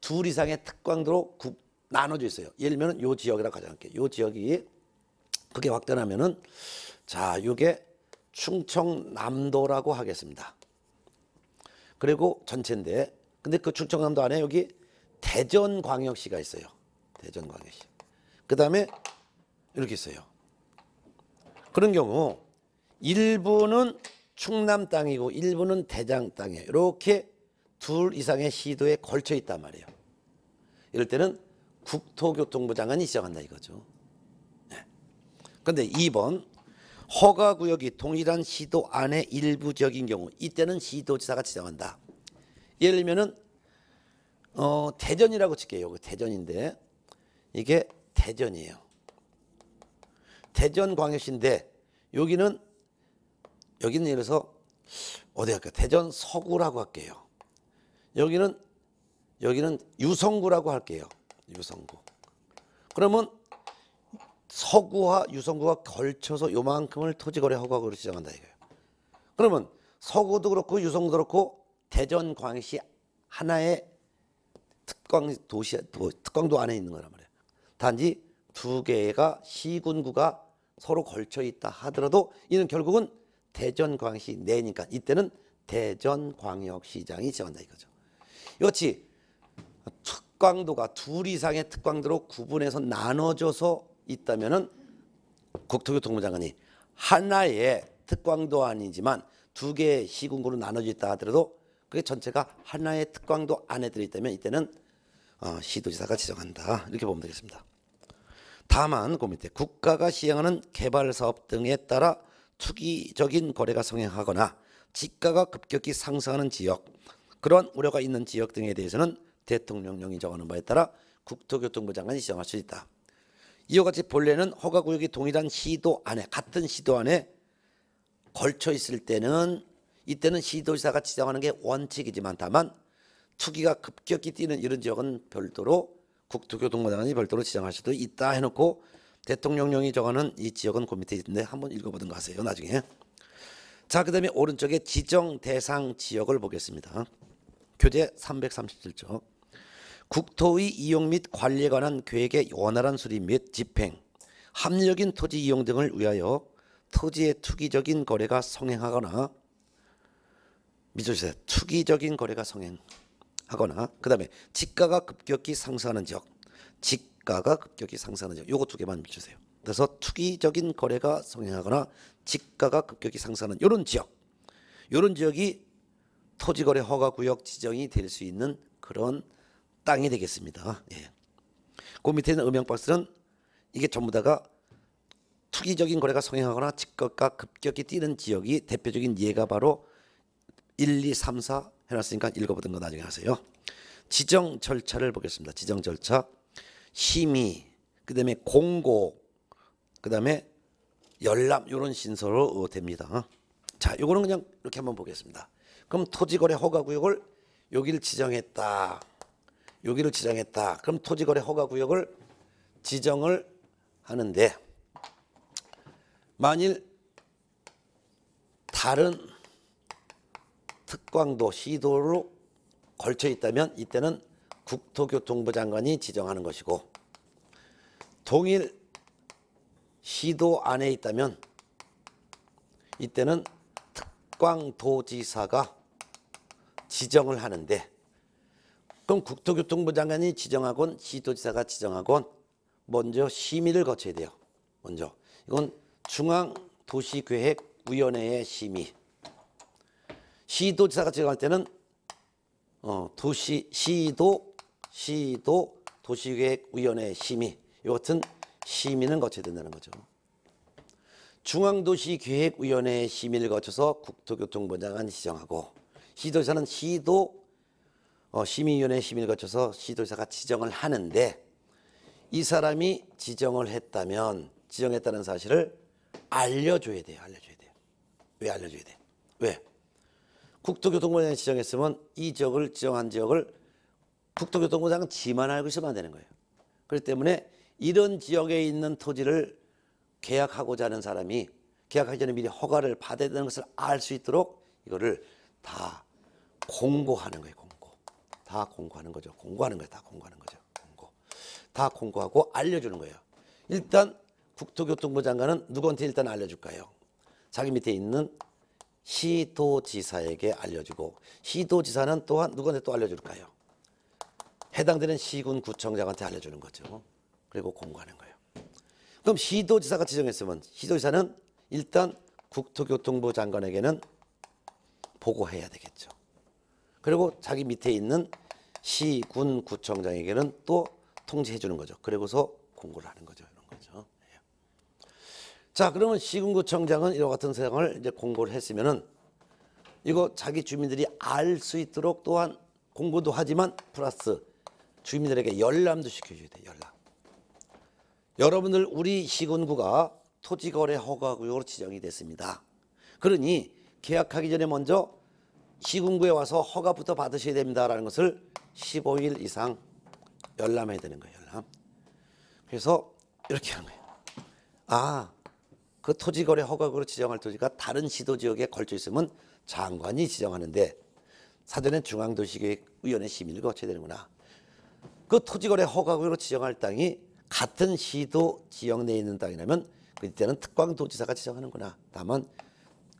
둘 이상의 특광도로 구, 나눠져 있어요. 예를 들면은 요 지역이라고 가정할게요. 요 지역이 그게 확대하면은 자, 요게 충청남도라고 하겠습니다. 그리고 전체인데 근데 그 충청남도 안에 여기 대전광역시가 있어요. 대전광역시. 그 다음에 이렇게 있어요. 그런 경우 일부는 충남 땅이고 일부는 대장 땅이에요. 이렇게 둘 이상의 시도에 걸쳐 있단 말이에요. 이럴 때는 국토교통부 장관이 지정한다 이거죠. 그런데 네. 2번 허가구역이 동일한 시도 안에 일부 지역인 경우 이때는 시도지사가 지정한다. 예를 들면 어, 대전이라고 칠게요. 대전인데 이게 대전이에요. 대전광역시인데 여기는 여기는 예를 들어서 어디 할까 대전 서구라고 할게요. 여기는 여기는 유성구라고 할게요. 유성구. 그러면 서구와 유성구가 걸쳐서 요만큼을 토지거래 허가를 시작한다 이거예요. 그러면 서구도 그렇고 유성도 그렇고 대전 광역시 하나의 특광 도시 뭐 특광도 안에 있는 거란 말이에요. 단지 두 개가 시군구가 서로 걸쳐 있다 하더라도 이는 결국은 대전광시 역 내니까 이때는 대전광역시장이 지원다 이거죠. 이같이 특광도가 둘 이상의 특광도로 구분해서 나눠져서 있다면 국토교통부 장관이 하나의 특광도 아니지만 두 개의 시군구로 나눠져 있다 하더라도 그게 전체가 하나의 특광도 안에 들어있다면 이때는 어, 시도지사가 지정한다 이렇게 보면 되겠습니다. 다만 고밑에 그 국가가 시행하는 개발 사업 등에 따라 투기적인 거래가 성행하거나 지가가 급격히 상승하는 지역 그러한 우려가 있는 지역 등에 대해서는 대통령령이 정하는 바에 따라 국토교통부 장관이 지정할 수 있다. 이와 같이 본래는 허가구역이 동일한 시도 안에 같은 시도 안에 걸쳐 있을 때는 이때는 시도지사가 지정하는 게 원칙이지만 다만 투기가 급격히 뛰는 이런 지역은 별도로 국토교통공단이 별도로 지정할 수도 있다 해놓고 대통령령이 정하는 이 지역은 그 밑에 있는데 한번 읽어보든가 하세요 나중에 자그 다음에 오른쪽에 지정 대상 지역을 보겠습니다 교재 337조 국토의 이용 및 관리에 관한 계획의 원활한 수립 및 집행 합리적인 토지 이용 등을 위하여 토지의 투기적인 거래가 성행하거나 미소세 투기적인 거래가 성행 하거나 그다음에 집가가 급격히 상승하는 지역, 집가가 급격히 상승하는 지역 요거 두 개만 주세요. 그래서 투기적인 거래가 성행하거나 집가가 급격히 상승하는 이런 지역, 이런 지역이 토지거래 허가 구역 지정이 될 수 있는 그런 땅이 되겠습니다. 예. 그 밑에 있는 음영 박스는 이게 전부 다가 투기적인 거래가 성행하거나 집값가 급격히 뛰는 지역이 대표적인 예가 바로 1, 2, 3, 4, 해놨으니까 읽어보던 거 나중에 하세요. 지정 절차를 보겠습니다. 지정 절차, 심의, 그 다음에 공고, 그 다음에 열람 이런 신서로 됩니다. 자, 요거는 그냥 이렇게 한번 보겠습니다. 그럼 토지거래 허가구역을 여기를 지정했다. 여기를 지정했다. 그럼 토지거래 허가구역을 지정을 하는데 만일 다른 특광도 시도로 걸쳐 있다면 이때는 국토교통부 장관이 지정하는 것이고 동일 시도 안에 있다면 이때는 특광도지사가 지정을 하는데 그럼 국토교통부 장관이 지정하건 시도지사가 지정하건 먼저 심의를 거쳐야 돼요. 먼저 이건 중앙도시계획위원회의 심의 시도지사가 지정할 때는 어, 도시 시도 시도 도시계획위원회 심의 이 같은 심의는 거쳐야 된다는 거죠. 중앙도시기획위원회 심의를 거쳐서 국토교통부장관 지정하고 시도지사는 시도 어, 심의위원회 심의를 거쳐서 시도지사가 지정을 하는데 이 사람이 지정을 했다면 지정했다는 사실을 알려줘야 돼요. 알려줘야 돼요. 왜 알려줘야 돼? 왜? 국토교통부장이 지정했으면 이 지역을 지정한 지역을 국토교통부장은 지만 알고 있으면 안 되는 거예요. 그렇기 때문에 이런 지역에 있는 토지를 계약하고자 하는 사람이 계약하기 전에 미리 허가를 받아야 되는 것을 알 수 있도록 이거를 다 공고하는 거예요. 공고. 다 공고하는 거죠. 공고하는 거예요. 다 공고하는 거죠. 공고. 다 공고하고 알려주는 거예요. 일단 국토교통부 장관은 누구한테 일단 알려줄까요? 자기 밑에 있는 시도지사에게 알려주고 시도지사는 또한 누구한테 또 알려줄까요? 해당되는 시군 구청장한테 알려주는 거죠. 그리고 공고하는 거예요. 그럼 시도지사가 지정했으면 시도지사는 일단 국토교통부 장관에게는 보고해야 되겠죠. 그리고 자기 밑에 있는 시군구청장에게는 또 통지해 주는 거죠. 그리고서 공고를 하는 거죠. 자 그러면 시군구청장은 이와 같은 사항을 이제 공고를 했으면은 이거 자기 주민들이 알 수 있도록 또한 공고도 하지만 플러스 주민들에게 열람도 시켜줘야 돼 열람. 여러분들 우리 시군구가 토지거래 허가구역으로 지정이 됐습니다. 그러니 계약하기 전에 먼저 시군구에 와서 허가부터 받으셔야 됩니다라는 것을 15일 이상 열람해야 되는 거예요. 열람. 그래서 이렇게 하는 거예요. 아그 토지거래 허가구로 지정할 토지가 다른 시도 지역에 걸쳐 있으면 장관이 지정하는데 사전에 중앙도시계획위원회 시민을 거쳐야 되는구나. 그 토지거래 허가구로 지정할 땅이 같은 시도 지역 내에 있는 땅이라면 그때는 특광도지사가 지정하는구나. 다만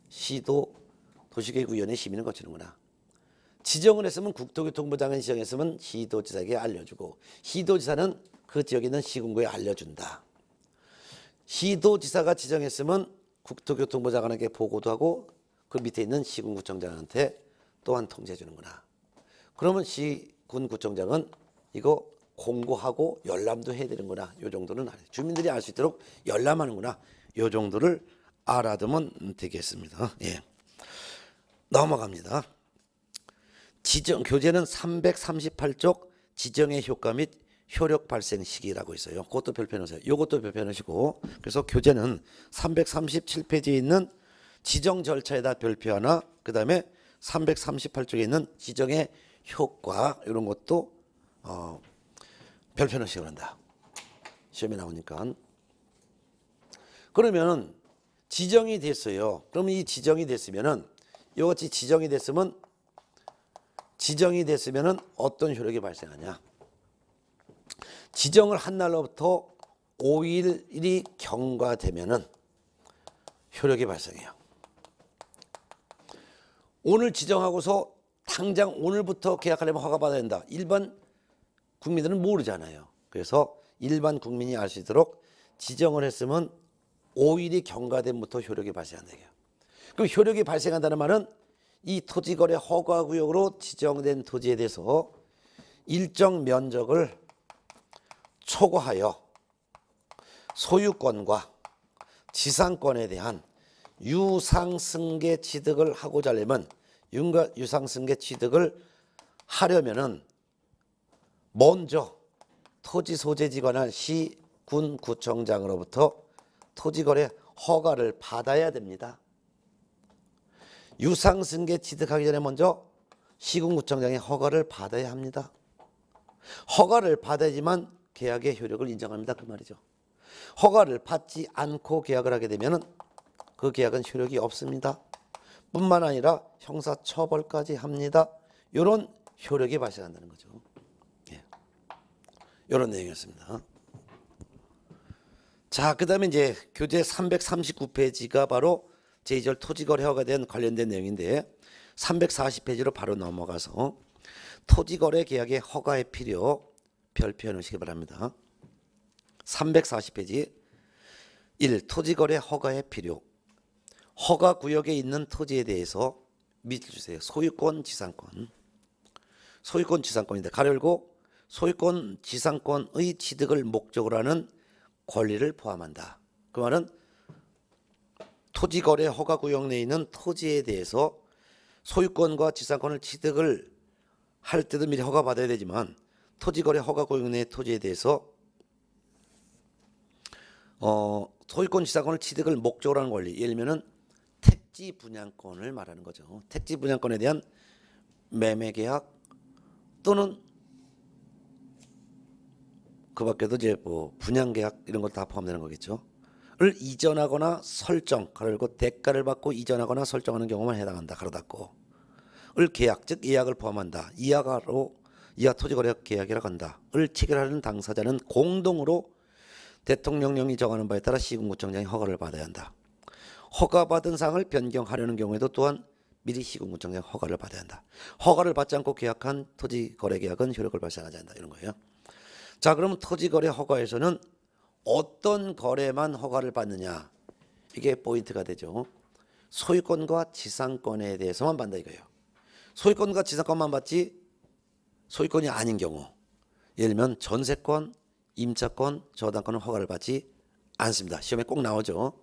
시도 도시계획위원회 시민을 거치는구나. 지정을 했으면 국토교통부 장관 지정했으면 시도지사에게 알려주고 시도지사는 그 지역에 있는 시군구에 알려준다. 시도지사가 지정했으면 국토교통부 장관에게 보고도 하고 그 밑에 있는 시군구청장한테 또한 통제해 주는구나. 그러면 시군구청장은 이거 공고하고 열람도 해야 되는구나. 요 정도는 알아요. 주민들이 알 수 있도록 열람하는구나. 요 정도를 알아두면 되겠습니다. 예. 넘어갑니다. 지정 교재는 338쪽 지정의 효과 및 효력 발생 시기라고 있어요. 그것도 별표놓으세요. 이것도 별표놓으시고 그래서 교재는 337페이지에 있는 지정 절차에다 별표 하나 그 다음에 338쪽에 있는 지정의 효과 이런 것도 어, 별표 놓으시기 바다 시험에 나오니까 그러면 지정이 됐어요. 그러면 이 지정이 됐으면은 이같이 지정이 됐으면 지정이 됐으면은 어떤 효력이 발생하냐? 지정을 한 날로부터 5일이 경과되면은 효력이 발생해요. 오늘 지정하고서 당장 오늘부터 계약하려면 허가받아야 된다. 일반 국민들은 모르잖아요. 그래서 일반 국민이 알 수 있도록 지정을 했으면 5일이 경과된부터 효력이 발생한다 그럼 효력이 발생한다는 말은 이 토지거래 허가구역으로 지정된 토지에 대해서 일정 면적을 초과하여 소유권과 지상권에 대한 유상승계 취득을 하고자 하려면 유상승계 취득을 하려면은 먼저 토지 소재지관할 시, 군, 구청장으로부터 토지거래 허가를 받아야 됩니다. 유상승계 취득하기 전에 먼저 시군구청장의 허가를 받아야 합니다. 허가를 받아야지만 계약의 효력을 인정합니다. 그 말이죠. 허가를 받지 않고 계약을 하게 되면 그 계약은 효력이 없습니다. 뿐만 아니라 형사 처벌까지 합니다. 이런 효력이 발생한다는 거죠. 이런 예. 내용이었습니다. 자, 그 다음에 이제 교재 339페이지가 바로 제2절 토지거래허가 된 관련된 내용인데 340페이지로 바로 넘어가서 토지거래 계약의 허가의 필요, 별표해 놓으시기 바랍니다. 340페이지 1. 토지거래 허가의 필요 허가 구역에 있는 토지에 대해서 밑 주세요. 소유권, 지상권 소유권, 지상권인데 가열고 소유권, 지상권의 취득을 목적으로 하는 권리를 포함한다. 그 말은 토지거래 허가 구역 내에 있는 토지에 대해서 소유권과 지상권을 취득을 할 때도 미리 허가받아야 되지만 토지거래 허가고용의 토지에 대해서 어, 소유권 지상권을 취득을 목적으로 하는 권리 예를 들면은 택지 분양권을 말하는 거죠. 택지 분양권에 대한 매매 계약 또는 그 밖에도 이제 뭐 분양 계약 이런 것 다 포함되는 거겠죠. 을 이전하거나 설정 그리고 대가를 받고 이전하거나 설정하는 경우만 해당한다. 가로닫고 을 계약 즉 예약을 포함한다. 이하가로 이하 토지거래 계약이라고 한다을 체결하는 당사자는 공동으로 대통령령이 정하는 바에 따라 시군구청장이 허가를 받아야 한다. 허가받은 사항을 변경하려는 경우에도 또한 미리 시군구청장 허가를 받아야 한다. 허가를 받지 않고 계약한 토지거래계약은 효력을 발생하지 않는다. 이런 거예요. 자 그러면 토지거래 허가에서는 어떤 거래만 허가를 받느냐 이게 포인트가 되죠. 소유권과 지상권에 대해서만 받는다 이거예요. 소유권과 지상권만 받지 소유권이 아닌 경우 예를 들면 전세권, 임차권, 저당권은 허가를 받지 않습니다. 시험에 꼭 나오죠.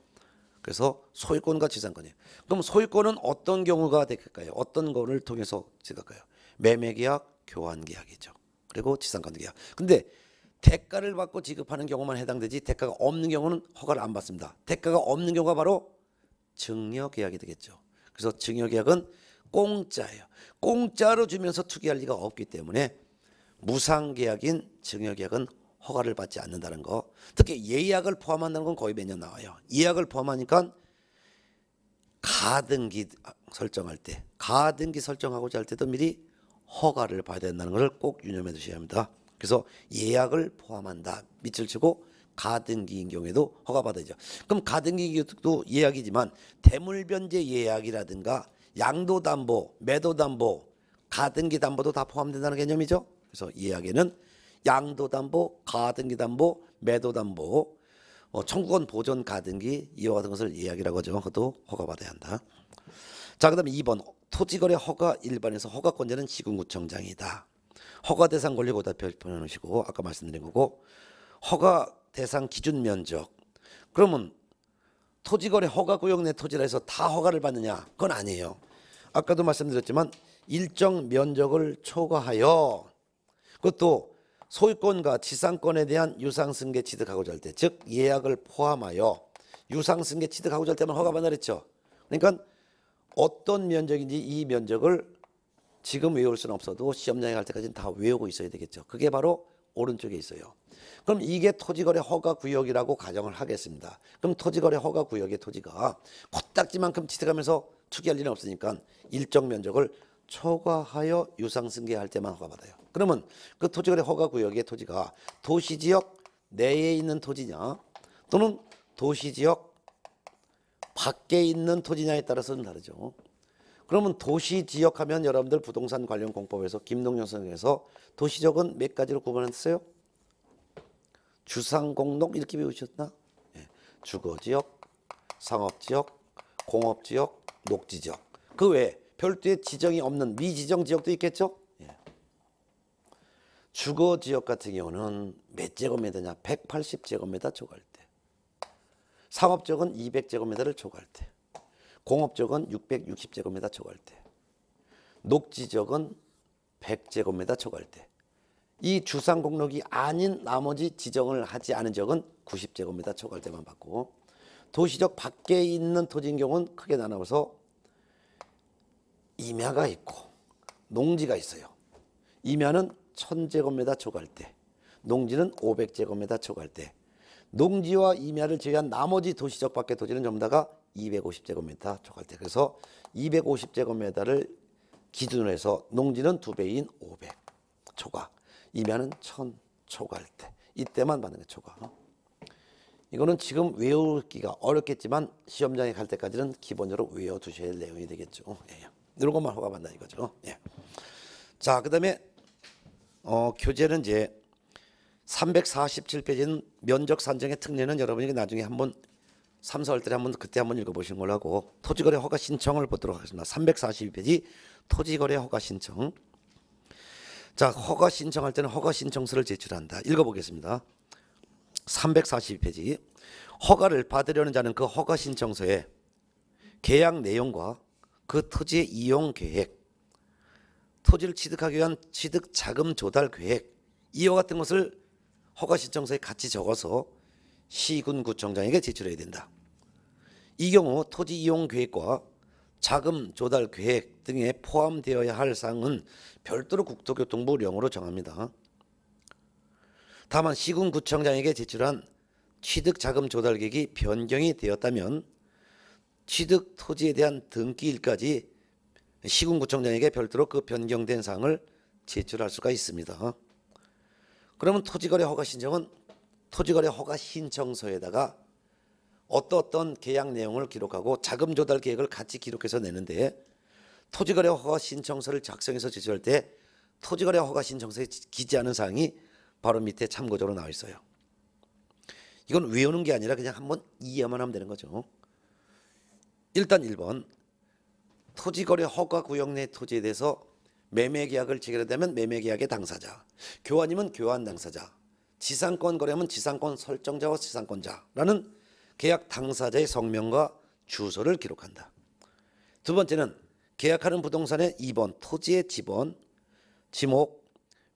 그래서 소유권과 지상권이에요. 그럼 소유권은 어떤 경우가 될까요? 어떤 거를 통해서 될까요? 매매계약, 교환계약이죠. 그리고 지상권 계약. 근데 대가를 받고 지급하는 경우만 해당되지 대가가 없는 경우는 허가를 안 받습니다. 대가가 없는 경우가 바로 증여계약이 되겠죠. 그래서 증여계약은 공짜예요. 공짜로 주면서 투기할 리가 없기 때문에 무상계약인 증여계약은 허가를 받지 않는다는 거 특히 예약을 포함한다는 건 거의 매년 나와요 예약을 포함하니까 가등기 설정할 때 가등기 설정하고자 할 때도 미리 허가를 받아야 된다는 것을 꼭 유념해 두셔야 합니다 그래서 예약을 포함한다 밑을 치고 가등기인 경우에도 허가받아야죠 그럼 가등기인 경도 예약이지만 대물변제 예약이라든가 양도담보, 매도담보, 가등기 담보도 다 포함된다는 개념이죠. 그래서 이야기는 양도담보, 가등기담보, 매도담보, 어, 청구권 보존 가등기 이와 같은 것을 이야기라고 하죠. 그것도 허가받아야 한다. 자, 그 다음에 2번 토지거래 허가 일반에서 허가권자는 시군구청장이다. 허가 대상 권리보다 별표는 것시고 아까 말씀드린 거고 허가 대상 기준 면적 그러면 토지거래 허가 구역 내 토지라 해서 다 허가를 받느냐 그건 아니에요. 아까도 말씀드렸지만 일정 면적을 초과하여 그것도 소유권과 지상권에 대한 유상승계 취득하고자 할 때 즉 예약을 포함하여 유상승계 취득하고자 할 때만 허가받나 그랬죠. 그러니까 어떤 면적인지 이 면적을 지금 외울 수는 없어도 시험장에 갈 때까지는 다 외우고 있어야 되겠죠. 그게 바로 오른쪽에 있어요. 그럼 이게 토지거래 허가 구역이라고 가정을 하겠습니다. 그럼 토지거래 허가 구역의 토지가 코딱지만큼 지득하면서 투기할 일은 없으니까 일정 면적을 초과하여 유상 승계할 때만 허가받아요. 그러면 그 토지거래 허가 구역의 토지가 도시지역 내에 있는 토지냐 또는 도시지역 밖에 있는 토지냐에 따라서는 다르죠. 그러면 도시지역 하면 여러분들 부동산 관련 공법에서 김동연 선생에서 도시적은몇 가지로 구분했어요? 주상공동 이렇게 배우셨나? 예. 주거지역, 상업지역, 공업지역, 녹지지역. 그 외에 별도의 지정이 없는 미지정 지역도 있겠죠? 예. 주거지역 같은 경우는 몇 제곱미터냐? 180제곱미터 초과할 때. 상업지역은 200제곱미터를 초과할 때. 공업지역은 660제곱미터 초과할 때. 녹지지역은 100제곱미터 초과할 때. 이 주상 공록이 아닌 나머지 지정을 하지 않은 지역은 90제곱미터 초과할때만 받고 도시적 밖에 있는 토지인 경우는 크게 나눠서 임야가 있고 농지가 있어요. 임야는 1000제곱미터 초과할 때 농지는 500제곱미터 초과할 때 농지와 임야를 제외한 나머지 도시적 밖에 토지는 전부 다가 250제곱미터 초과할 때 그래서 250제곱미터를 기준으로 해서 농지는 두배인 500 초과 이면은 천 초과할 때 이때만 받는 게 초과. 어? 이거는 지금 외우기가 어렵겠지만 시험장에 갈 때까지는 기본적으로 외워두셔야 할 내용이 되겠죠. 어, 예, 예. 이런 것만 허가받는 이거죠. 어, 예. 자, 그 다음에 어, 교재는 이제 347페이지는 면적 산정의 특례는 여러분에 나중에 한번 3, 4월 달 한번 그때 한번 읽어보시는 걸로 하고 토지거래 허가 신청을 보도록 하겠습니다. 342페이지 토지거래 허가 신청 자, 허가 신청할 때는 허가 신청서를 제출한다. 읽어보겠습니다. 342페이지. 허가를 받으려는 자는 그 허가 신청서에 계약 내용과 그토지 이용 계획, 토지를 취득하기 위한 취득 자금 조달 계획 이와 같은 것을 허가 신청서에 같이 적어서 시군구청장에게 제출해야 된다. 이 경우 토지 이용 계획과 자금 조달 계획 등에 포함되어야 할 사항은 별도로 국토교통부령으로 정합니다. 다만 시군구청장에게 제출한 취득자금 조달 계획이 변경이 되었다면 취득 토지에 대한 등기일까지 시군구청장에게 별도로 그 변경된 사항을 제출할 수가 있습니다. 그러면 토지거래 허가 신청은 토지거래 허가 신청서에다가 어떤 어떤 계약 내용을 기록하고 자금 조달 계획을 같이 기록해서 내는데 토지거래 허가 신청서를 작성해서 제출할 때 토지거래 허가 신청서에 기재하는 사항이 바로 밑에 참고적으로 나와 있어요. 이건 외우는 게 아니라 그냥 한번 이해만 하면 되는 거죠. 일단 1번 토지거래 허가 구역 내 토지에 대해서 매매 계약을 체결하다면 매매 계약의 당사자, 교환이면 교환 당사자, 지상권 거래하면 지상권 설정자와 지상권자라는 계약 당사자의 성명과 주소를 기록한다. 두 번째는 계약하는 부동산의 2번 토지의 지번, 지목,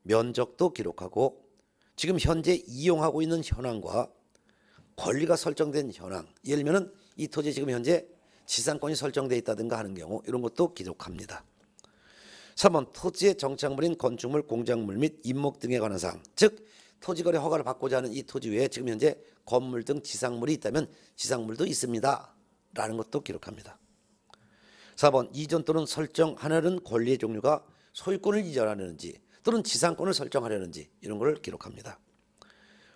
면적도 기록하고 지금 현재 이용하고 있는 현황과 권리가 설정된 현황, 예를 들면 이 토지 지금 현재 지상권이 설정돼 있다든가 하는 경우 이런 것도 기록합니다. 3번 토지의 정착물인 건축물, 공작물 및 임목 등에 관한 사항, 즉 토지거래 허가를 받고자 하는 이 토지 외에 지금 현재 건물 등 지상물이 있다면 지상물도 있습니다. 라는 것도 기록합니다. 4번 이전 또는 설정하는 권리의 종류가 소유권을 이전하려는지 또는 지상권을 설정하려는지 이런 것을 기록합니다.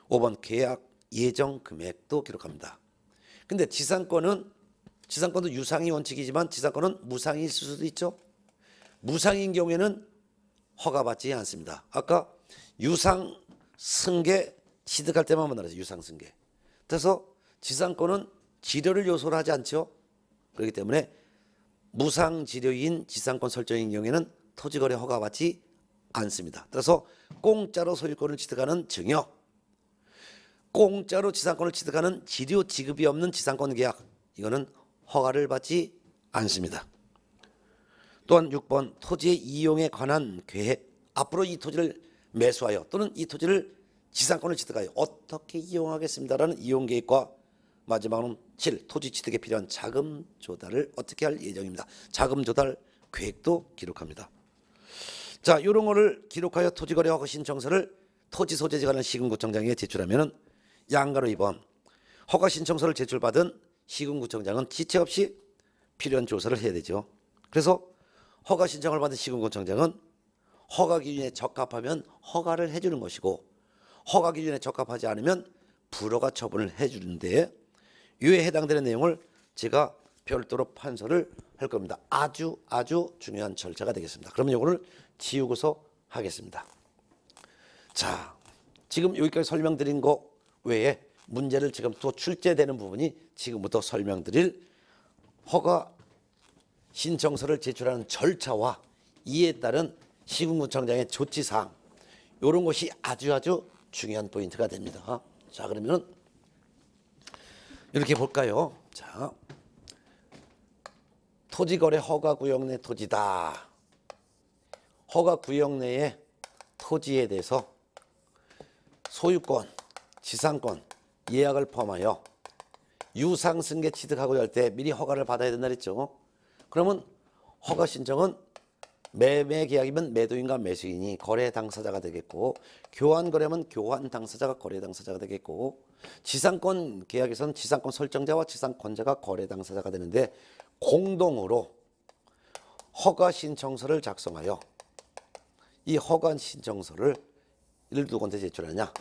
5번 계약 예정 금액도 기록합니다. 근데 지상권은 지상권도 유상의 원칙이지만 지상권은 무상일 수도 있죠. 무상인 경우에는 허가받지 않습니다. 아까 유상 승계 취득할 때만 만나서 유상승계. 그래서 지상권은 지료를 요소로 하지 않죠. 그렇기 때문에 무상지료인 지상권 설정인 경우에는 토지거래 허가 받지 않습니다. 따라서 공짜로 소유권을 취득하는 증여, 공짜로 지상권을 취득하는 지료 지급이 없는 지상권 계약 이거는 허가를 받지 않습니다. 또한 6번 토지의 이용에 관한 계획 앞으로 이 토지를 매수하여 또는 이 토지를 지상권을 취득하여 어떻게 이용하겠습니다라는 이용 계획과 마지막은 7. 토지 취득에 필요한 자금 조달을 어떻게 할 예정입니다. 자금 조달 계획도 기록합니다. 자, 이런 거를 기록하여 토지거래와 신청서를 토지 소재지관한 시군구청장에 제출하면 양가로 입원 허가 신청서를 제출받은 시군구청장은 지체 없이 필요한 조사를 해야 되죠. 그래서 허가 신청을 받은 시군구청장은 허가 기준에 적합하면 허가를 해주는 것이고 허가 기준에 적합하지 않으면 불허가 처분을 해주는데 이에 해당되는 내용을 제가 별도로 판서를 할 겁니다. 아주 아주 중요한 절차가 되겠습니다. 그러면 이거를 지우고서 하겠습니다. 자, 지금 여기까지 설명드린 거 외에 문제를 지금 또 출제되는 부분이 지금부터 설명드릴 허가 신청서를 제출하는 절차와 이에 따른 시군구청장의 조치사항 이런 것이 아주 아주 중요한 포인트가 됩니다. 자그러면 이렇게 볼까요? 자 토지거래 허가구역 내 토지다. 허가구역 내의 토지에 대해서 소유권, 지상권, 예약을 포함하여 유상승계 취득하고 할때 미리 허가를 받아야 된다 그랬죠. 그러면 허가 신청은 매매 계약이면 매도인과 매수인이 거래 당사자가 되겠고 교환 거래면 교환 당사자가 거래 당사자가 되겠고 지상권 계약에서는 지상권 설정자와 지상권자가 거래 당사자가 되는데 공동으로 허가 신청서를 작성하여 이 허가 신청서를 이를 누구한테 제출하냐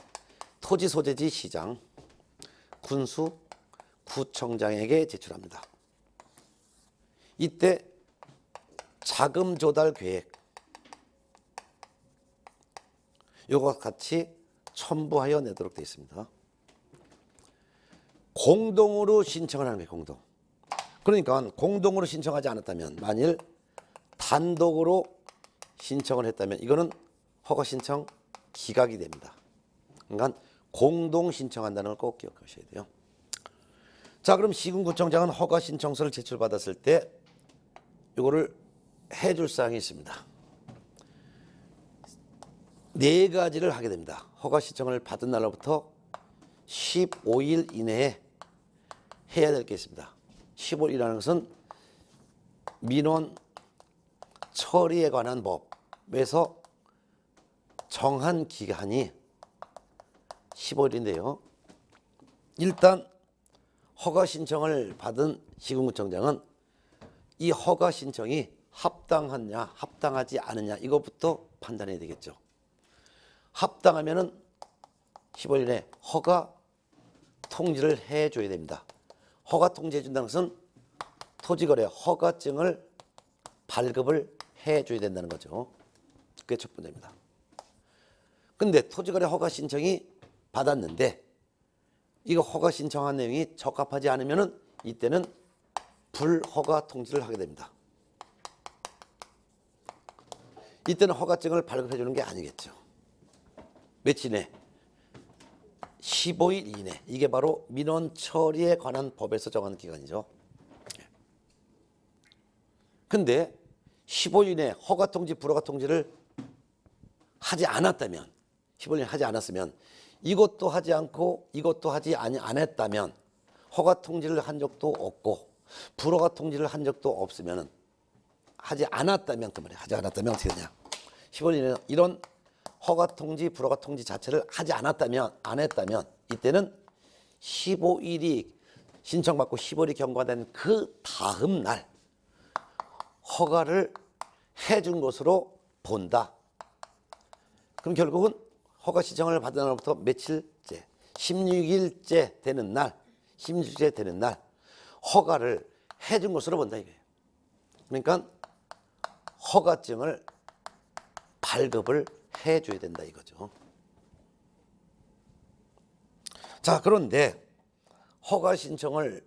토지 소재지 시장 군수 구청장에게 제출합니다. 이때 자금 조달 계획 요것 같이 첨부하여 내도록 되어 있습니다. 공동으로 신청을 하는 게 공동. 그러니까 공동으로 신청하지 않았다면 만일 단독으로 신청을 했다면 이거는 허가 신청 기각이 됩니다. 그러니까 공동 신청한다는 걸 꼭 기억하셔야 돼요. 자 그럼 시군구청장은 허가 신청서를 제출받았을 때 이거를 해줄 사항이 있습니다. 네 가지를 하게 됩니다. 허가 신청을 받은 날로부터 15일 이내에 해야 될 게 있습니다. 15일이라는 것은 민원 처리에 관한 법에서 정한 기간이 15일인데요. 일단 허가 신청을 받은 시군구청장은 이 허가 신청이 합당하냐 합당하지 않느냐 이것부터 판단해야 되겠죠. 합당하면은 15년에 허가 통지를 해줘야 됩니다. 허가 통지해준다는 것은 토지거래 허가증을 발급을 해줘야 된다는 거죠. 그게 첫 번째입니다. 근데 토지거래 허가 신청이 받았는데 이거 허가 신청한 내용이 적합하지 않으면 이때는 불허가 통지를 하게 됩니다. 이때는 허가증을 발급해 주는 게 아니겠죠. 며칠 내 15일 이내 이게 바로 민원 처리에 관한 법에서 정한 기간이죠. 예. 근데 15일 이내 허가 통지 불허가 통지를 하지 않았다면 15일 하지 않았으면 이것도 하지 않고 이것도 하지 아니 안 했다면 허가 통지를 한 적도 없고 불허가 통지를 한 적도 없으면 하지 않았다면 그 말이야. 하지 않았다면 어떻게 되냐. 1 5일에 이런 허가 통지, 불허가 통지 자체를 하지 않았다면, 안 했다면 이때는 15일이 신청받고 15일이 경과된 그 다음 날 허가를 해준 것으로 본다. 그럼 결국은 허가 신청을 받은 날부터 며칠째, 16일째 되는 날, 16일째 되는 날 허가를 해준 것으로 본다 이거예요. 그러니까 허가증을 발급을 해줘야 된다 이거죠. 자 그런데 허가 신청을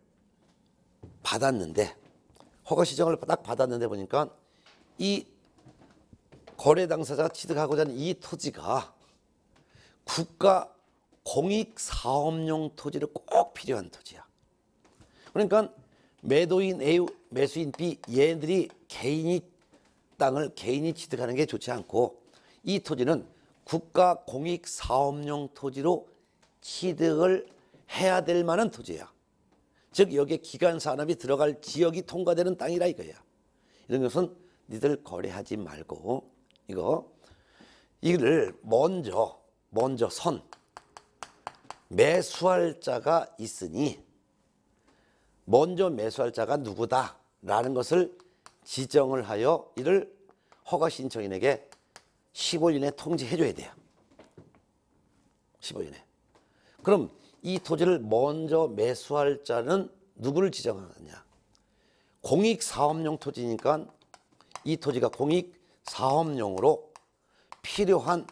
받았는데 허가 신청을 딱 받았는데 보니까 이 거래 당사자가 취득하고자 하는 이 토지가 국가 공익 사업용 토지를 꼭 필요한 토지야. 그러니까 매도인 A, 매수인 B 얘들이 개인이 땅을 개인이 취득하는 게 좋지 않고 이 토지는 국가 공익 사업용 토지로 취득을 해야 될 만한 토지야. 즉 여기에 기관 산업이 들어갈 지역이 통과되는 땅이라 이거야. 이런 것은 니들 거래하지 말고 이거 이를 먼저 먼저 선 매수할 자가 있으니 먼저 매수할 자가 누구다라는 것을 지정을 하여 이를 허가 신청인에게 15년에 통지해 줘야 돼요. 15년에. 그럼 이 토지를 먼저 매수할 자는 누구를 지정하느냐? 공익 사업용 토지니까 이 토지가 공익 사업용으로 필요한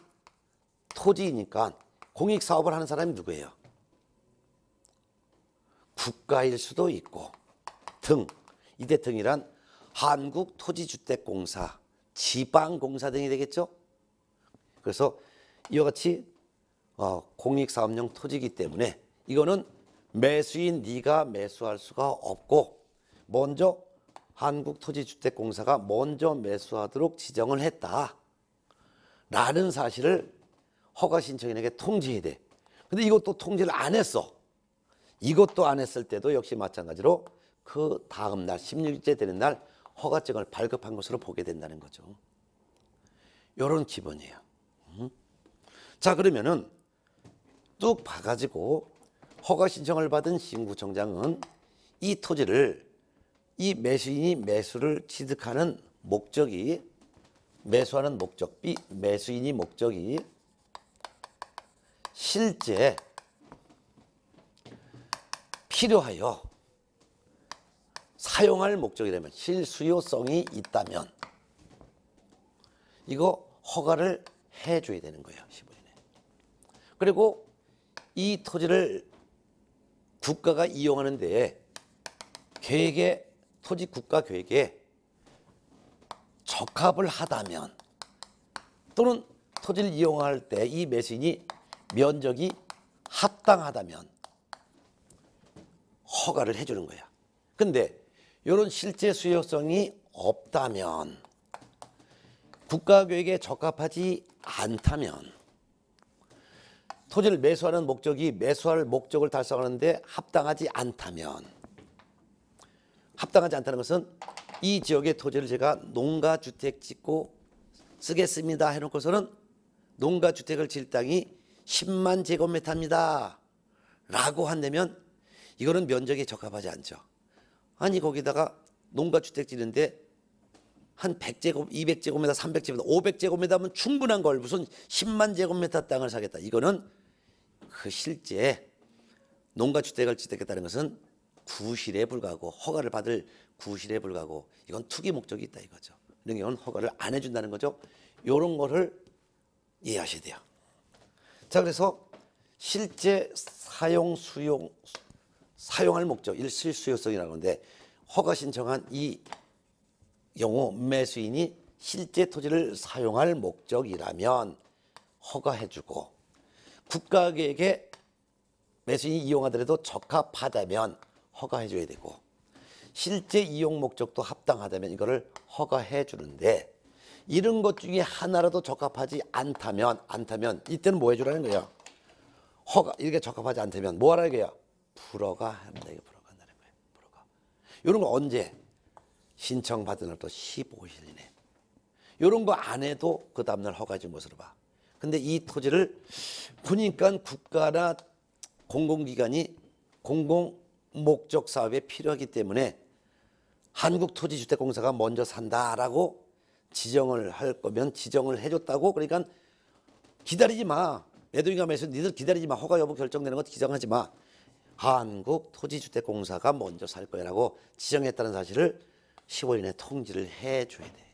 토지니까 공익 사업을 하는 사람이 누구예요? 국가일 수도 있고 등 이때 등이란 한국토지주택공사, 지방공사 등이 되겠죠. 그래서 이와 같이 어, 공익사업용 토지이기 때문에 이거는 매수인 네가 매수할 수가 없고 먼저 한국토지주택공사가 먼저 매수하도록 지정을 했다라는 사실을 허가신청인에게 통지해야 돼. 근데 이것도 통지를 안 했어. 이것도 안 했을 때도 역시 마찬가지로 그 다음날 16일째 되는 날 허가증을 발급한 것으로 보게 된다는 거죠. 이런 기본이에요. 음? 자 그러면은 뚝 봐가지고 허가 신청을 받은 신구청장은 이 토지를 이 매수인이 매수를 취득하는 목적이 매수하는 목적 B 매수인이 목적이 실제 필요하여 사용할 목적이라면 실수요성이 있다면 이거 허가를 해줘야 되는 거예요. 15년에. 그리고 이 토지를 국가가 이용하는 데에 계획에 토지 국가 계획에 적합을 하다면 또는 토지를 이용할 때 이 매신이 면적이 합당하다면 허가를 해주는 거야. 근데 이런 실제 수요성이 없다면 국가교육에 적합하지 않다면 토지를 매수하는 목적이 매수할 목적을 달성하는데 합당하지 않다면 합당하지 않다는 것은 이 지역의 토지를 제가 농가주택 짓고 쓰겠습니다 해놓고서는 농가주택을 질 땅이 10만 제곱미터입니다 라고 한다면 이거는 면적에 적합하지 않죠. 아니 거기다가 농가 주택 지는데 한 100제곱, 200제곱미터, 300제곱미터, 500제곱미터면 충분한 걸 무슨 10만 제곱미터 땅을 사겠다. 이거는 그 실제 농가 주택을 짓겠다는 것은 구실에 불과하고 허가를 받을 구실에 불과하고 이건 투기 목적이 있다 이거죠. 그러니까 이런 경우는 허가를 안 해준다는 거죠. 이런 거를 이해하셔야 돼요. 자 그래서 실제 사용 수용 사용할 목적 일실 수요성이라고 하는데 허가 신청한 이 영호 매수인이 실제 토지를 사용할 목적이라면 허가해주고 국가계획에 매수인이 이용하더라도 적합하다면 허가해줘야 되고 실제 이용 목적도 합당하다면 이거를 허가해 주는데 이런 것 중에 하나라도 적합하지 않다면 않다면 이때는 뭐 해주라는 거예요 허가 이게 적합하지 않다면 뭐 하라 이거요 불어가 한다. 이게 불어가 한다는 거예요. 불어가. 이런 거 언제? 신청 받은 날또 15일이네. 이런 거 안 해도 그 다음날 허가지 못으로 봐. 근데 이 토지를 보니까 국가나 공공기관이 공공 목적 사업에 필요하기 때문에 한국토지주택공사가 먼저 산다라고 지정을 할 거면 지정을 해줬다고 그러니까 기다리지 마. 애동이감에서 니들 기다리지 마. 허가 여부 결정되는 것 기정하지 마. 한국 토지주택공사가 먼저 살 거라고 지정했다는 사실을 1 5일 이내 통지를 해줘야 돼.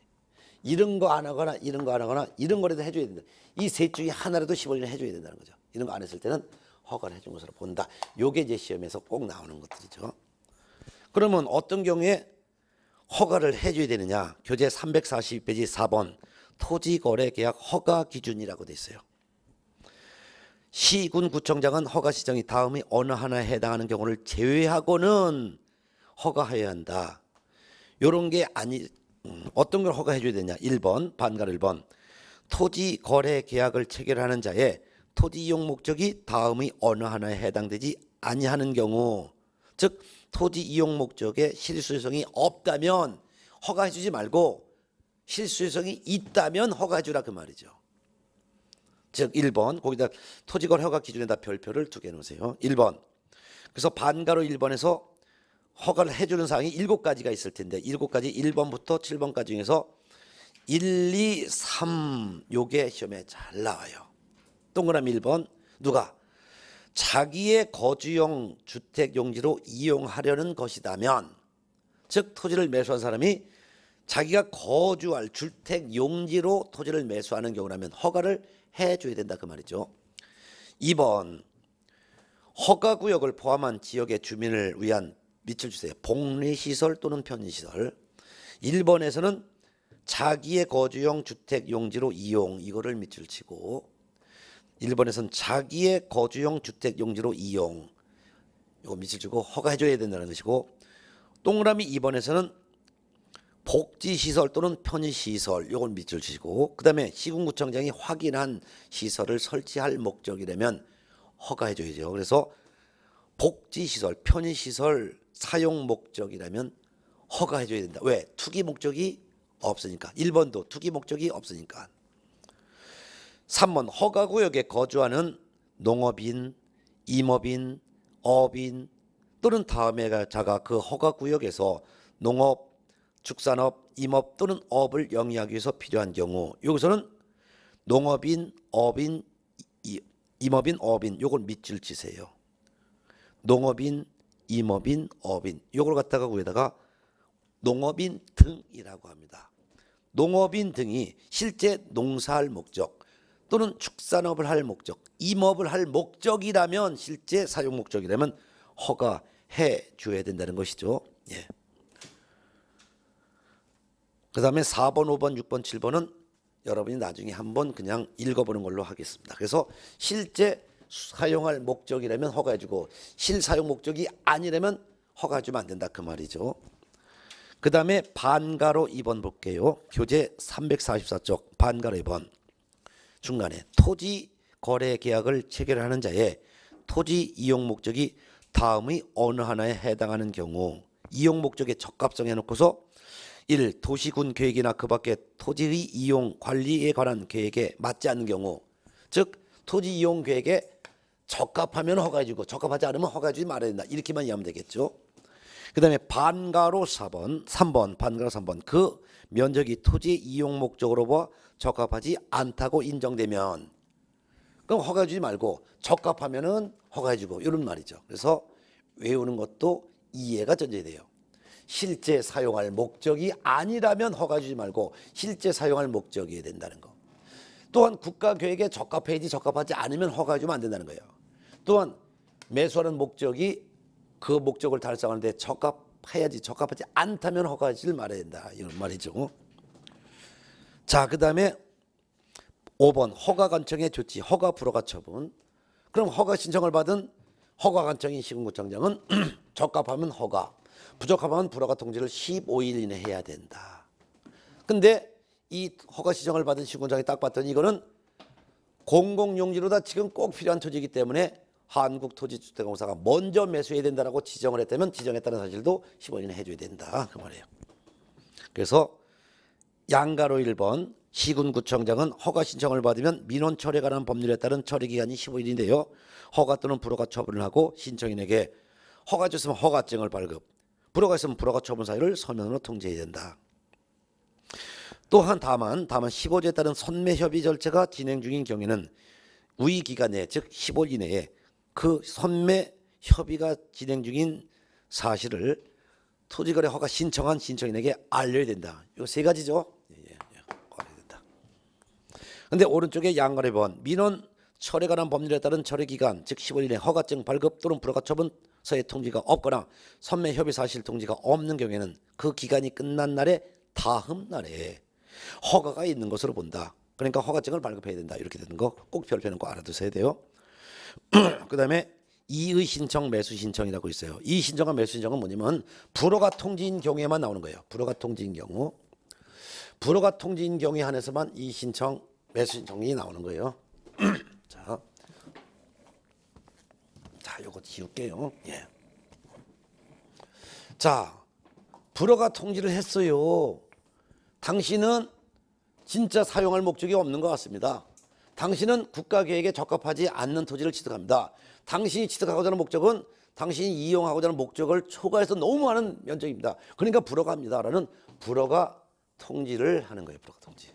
이런 거 안 하거나 이런 거 안 하거나 이런 거라도 해줘야 된다. 이셋 중에 하나라도 10월 이 해줘야 된다는 거죠. 이런 거 안 했을 때는 허가를 해 준 것으로 본다. 요게 이제 시험에서 꼭 나오는 것들이죠. 그러면 어떤 경우에 허가를 해줘야 되느냐. 교재 342페이지 4번 토지거래계약 허가 기준이라고 돼 있어요. 시군구청장은 허가시정이 다음의 어느 하나에 해당하는 경우를 제외하고는 허가해야 한다. 요런 게 아니 음, 어떤 걸 허가해 줘야 되냐? 1번 반가 1번. 토지 거래 계약을 체결하는 자의 토지 이용 목적이 다음의 어느 하나에 해당되지 아니하는 경우 즉 토지 이용 목적에 실수성이 없다면 허가해 주지 말고 실수성이 있다면 허가해 주라 그 말이죠. 즉 1번 거기다 토지거래 허가 기준에다 별표를 두 개 놓으세요. 1번. 그래서 반가로 1번에서 허가를 해주는 사항이 7가지가 있을 텐데 7가지 1번부터 7번까지 중에서 1, 2, 3 요게 시험에 잘 나와요. 동그라미 1번 누가 자기의 거주용 주택 용지로 이용하려는 것이다면 즉 토지를 매수한 사람이 자기가 거주할 주택 용지로 토지를 매수하는 경우라면 허가를 해줘야 된다 그 말이죠. 2번 허가구역을 포함한 지역의 주민을 위한 밑을 주세요. 복리시설 또는 편의시설 1번에서는 자기의 거주용 주택 용지로 이용 이거를 밑줄 치고 1번에서는 자기의 거주용 주택 용지로 이용 이거 밑줄 치고 허가해줘야 된다는 것이고 동그라미 2번에서는 복지시설 또는 편의시설 요걸 밑줄 치시고 그 다음에 시군구청장이 확인한 시설을 설치할 목적이라면 허가해줘야죠. 그래서 복지시설, 편의시설 사용 목적이라면 허가해줘야 된다. 왜? 투기 목적이 없으니까. 1번도 투기 목적이 없으니까. 3번 허가구역에 거주하는 농업인, 임업인, 어업인 또는 다음에 자가 그 허가구역에서 농업, 축산업, 임업 또는 업을 영위하기 위해서 필요한 경우 여기서는 농업인, 업인, 임업인, 업인 요걸 밑줄 치세요. 농업인, 임업인, 업인 요걸 갖다가 위에다가 농업인 등이라고 합니다. 농업인 등이 실제 농사할 목적 또는 축산업을 할 목적, 임업을 할 목적이라면 실제 사용 목적이라면 허가해 줘야 된다는 것이죠. 예. 그 다음에 4번, 5번, 6번, 7번은 여러분이 나중에 한번 그냥 읽어보는 걸로 하겠습니다. 그래서 실제 사용할 목적이라면 허가해주고 실사용 목적이 아니라면 허가해주면 안 된다 그 말이죠. 그 다음에 반가로 2번 볼게요. 교재 344쪽 반가로 2번 중간에 토지 거래 계약을 체결하는 자의 토지 이용 목적이 다음의 어느 하나에 해당하는 경우 이용 목적의 적합성 해놓고서 1. 도시군 계획이나 그밖에 토지의 이용 관리에 관한 계획에 맞지 않는 경우 즉 토지 이용 계획에 적합하면 허가해주고 적합하지 않으면 허가해주지 말아야 된다. 이렇게만 이해하면 되겠죠. 그 다음에 반가로 4번, 3번, 반가로 3번 그 면적이 토지 이용 목적으로와 뭐 적합하지 않다고 인정되면 그럼 허가해주지 말고 적합하면은 허가해주고 이런 말이죠. 그래서 외우는 것도 이해가 전제돼요. 실제 사용할 목적이 아니라면 허가주지 말고 실제 사용할 목적이어야 된다는 거. 또한 국가교육에 적합해야지 적합하지 않으면 허가주면 안 된다는 거예요. 또한 매수하는 목적이 그 목적을 달성하는데 적합해야지 적합하지 않다면 허가지를 말해야 된다. 이런 말이죠. 자, 그 다음에 5번 허가 관청의 조치, 허가 불허가 처분. 그럼 허가 신청을 받은 허가 관청인 시군구청장은 적합하면 허가, 부족하면 불허가 통지를 15일 이내 해야 된다. 근데 이 허가 시정을 받은 시군장이 딱 봤더니 이거는 공공용지로다 지금 꼭 필요한 토지이기 때문에 한국토지주택공사가 먼저 매수해야 된다라고 지정을 했다면 지정했다는 사실도 15일 이내 해줘야 된다 그 말이에요. 그래서 양가로 1번 시군구청장은 허가 신청을 받으면 민원 처리에 관한 법률에 따른 처리 기간이 15일인데요. 허가 또는 불허가 처분을 하고 신청인에게 허가 줬으면 허가증을 발급, 불허가 있으면 불허가 처분 사유를 서면으로 통지해야 된다. 또한 다만 다만 15조에 따른 선매 협의 절차가 진행 중인 경우에는 우위 기간 에즉 15일 이내에 그 선매 협의가 진행 중인 사실을 토지거래 허가 신청한 신청인에게 알려야 된다. 이세 가지죠. 예, 예, 예. 근데 오른쪽에 양거래번 민원 철에 관한 법률에 따른 철회 기간 즉 15일 내 허가증 발급 또는 불허가 처분 서해 통지가 없거나 선매 협의 사실 통지가 없는 경우에는 그 기간이 끝난 날에 다음 날에 허가가 있는 것으로 본다. 그러니까 허가증을 발급해야 된다. 이렇게 되는 거꼭 별표는 거 알아두셔야 돼요. 그 다음에 이의 신청, 매수 신청이라고 있어요. 이 신청과 매수 신청은 뭐냐면 불허가 통지인 경우에만 나오는 거예요. 불허가 통지인 경우. 불허가 통지인 경우에 한해서만 이 신청, 매수 신청이 나오는 거예요. 자, 요거 지울게요. 예. 자, 불어가 통지를 했어요. 당신은 진짜 사용할 목적이 없는 것 같습니다. 당신은 국가 계획에 적합하지 않는 토지를 취득합니다. 당신이 취득하고자 하는 목적은 당신이 이용하고자 하는 목적을 초과해서 너무 많은 면적입니다. 그러니까 불어갑니다라는 불어가 통지를 하는 거예요. 불어가 통지.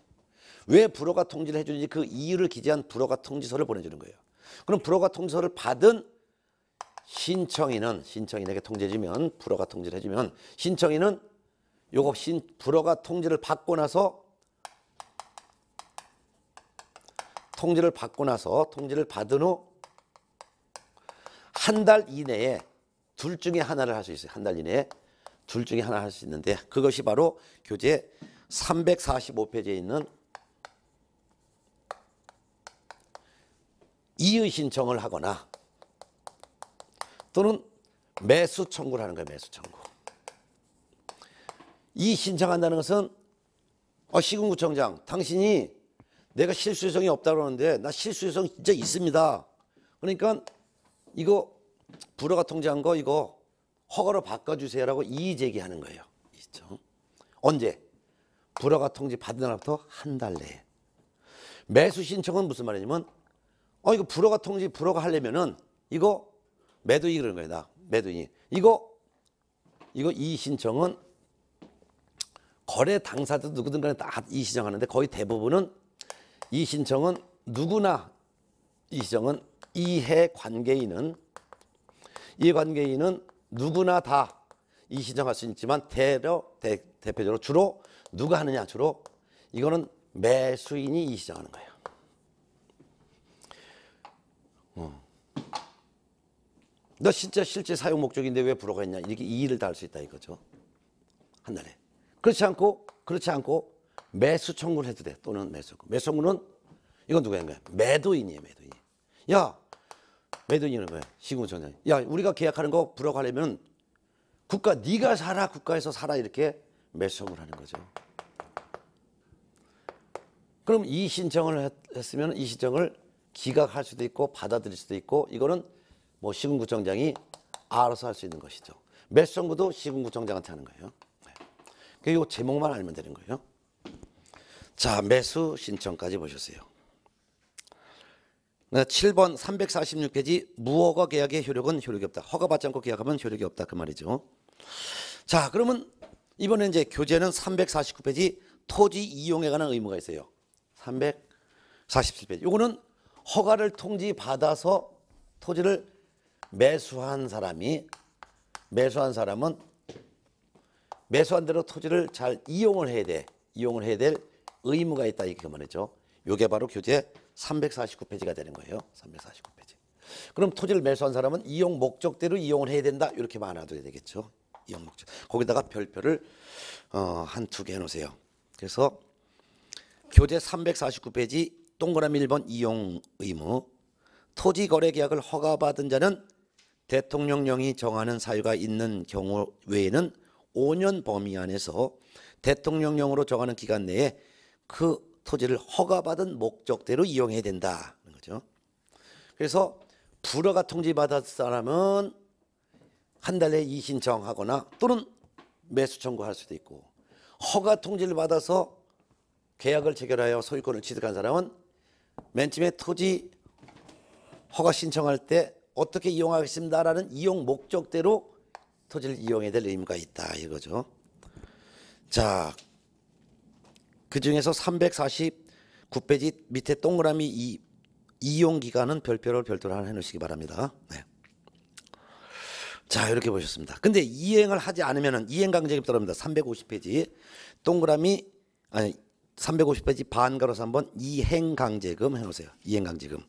왜 불어가 통지를 해주는지 그 이유를 기재한 불어가 통지서를 보내주는 거예요. 그럼 불어가 통지서를 받은 신청인은 신청인에게 통제해주면 불어가 통제를 해주면 신청인은 요거 신 불어가 통제를 받고 나서 통제를 받고 나서 통제를 받은 후 한 달 이내에 둘 중에 하나를 할 수 있어요. 한 달 이내에 둘 중에 하나 할 수 있는데 그것이 바로 교재 345페이지에 있는 이의 신청을 하거나 또는 매수 청구를 하는 거예요. 매수 청구. 이 신청한다는 것은 어, 시군구청장 당신이 내가 실수요성이 없다고 러는데나 실수요성 진짜 있습니다. 그러니까 이거 불허가 통지한 거 이거 허가로 바꿔주세요라고 이의 제기하는 거예요. 있죠. 언제? 불허가 통지 받은 날부터 한 달 내에. 매수 신청은 무슨 말이냐면 어 이거 불허가 통지 불허가 하려면은 이거 매도이 그런 거예 매도이. 이거 이거 이 신청은 거래 당사자 누구든 간에 다이 신청하는데 거의 대부분은 이 신청은 누구나 이 신청은 이해 관계인은 이 관계인은 누구나 다 이 신청할 수 있지만 대려 대, 대표적으로 주로 누가 하느냐 주로 이거는 매수인이 이 신청하는 거예요. 너 진짜 실제 사용 목적인데 왜 불허가했냐 이렇게 이의를 다할 수 있다 이거죠 한 달에 그렇지 않고 그렇지 않고 매수 청구를 해도 돼 또는 매수 그 매수 청구는 이건 누구한 거야 매도인이에요 매도인 야 매도인이는 뭐야 시공청자야 우리가 계약하는 거불허가려면 국가 네가 살아 국가에서 살아 이렇게 매수 청구를 하는 거죠 그럼 이 신청을 했, 으면이 신청을 기각할 수도 있고 받아들일 수도 있고 이거는 뭐 시군구청장이 알아서 할 수 있는 것이죠. 매 선거도 시군구청장한테 하는 거예요. 네. 그리고 제목만 알면 되는 거예요. 자, 매수 신청까지 보셨어요. 7번 346페이지 무허가 계약의 효력은 효력이 없다. 허가받지 않고 계약하면 효력이 없다 그 말이죠. 자, 그러면 이번에 이제 교재는 349페이지 토지 이용에 관한 의무가 있어요. 347페이지. 요거는 허가를 통지 받아서 토지를 매수한 사람이 매수한 사람은 매수한 대로 토지를 잘 이용을 해야 돼. 이용을 해야 될 의무가 있다 이렇게 말했죠. 요게 바로 교재 349페이지가 되는 거예요. 349페이지. 그럼 토지를 매수한 사람은 이용 목적대로 이용을 해야 된다. 이렇게 많아둬야 되겠죠. 이용 목적. 거기다가 별표를 어, 한두 개 해놓으세요. 그래서 교재 349페이지 동그라미 1번 이용 의무 토지 거래 계약을 허가받은 자는 대통령령이 정하는 사유가 있는 경우 외에는 5년 범위 안에서 대통령령으로 정하는 기간 내에 그 토지를 허가받은 목적대로 이용해야 된다는 거죠. 그래서 불허가 통지받은 사람은 한 달에 이 신청하거나 또는 매수 청구할 수도 있고 허가 통지를 받아서 계약을 체결하여 소유권을 취득한 사람은 맨 처음에 토지 허가 신청할 때 어떻게 이용하겠습니다라는 이용 목적대로 토지를 이용해야 될 의무가 있다 이거죠. 자, 그 중에서 349페이지 밑에 동그라미 이, 이용 기간은 별표를 별도로 하나 해놓으시기 바랍니다. 네. 자 이렇게 보셨습니다. 근데 이행을 하지 않으면은 이행 강제금 떨어집니다. 350페이지 동그라미 아니 350페이지 반가로서 한번 이행 강제금 해놓으세요. 이행 강제금.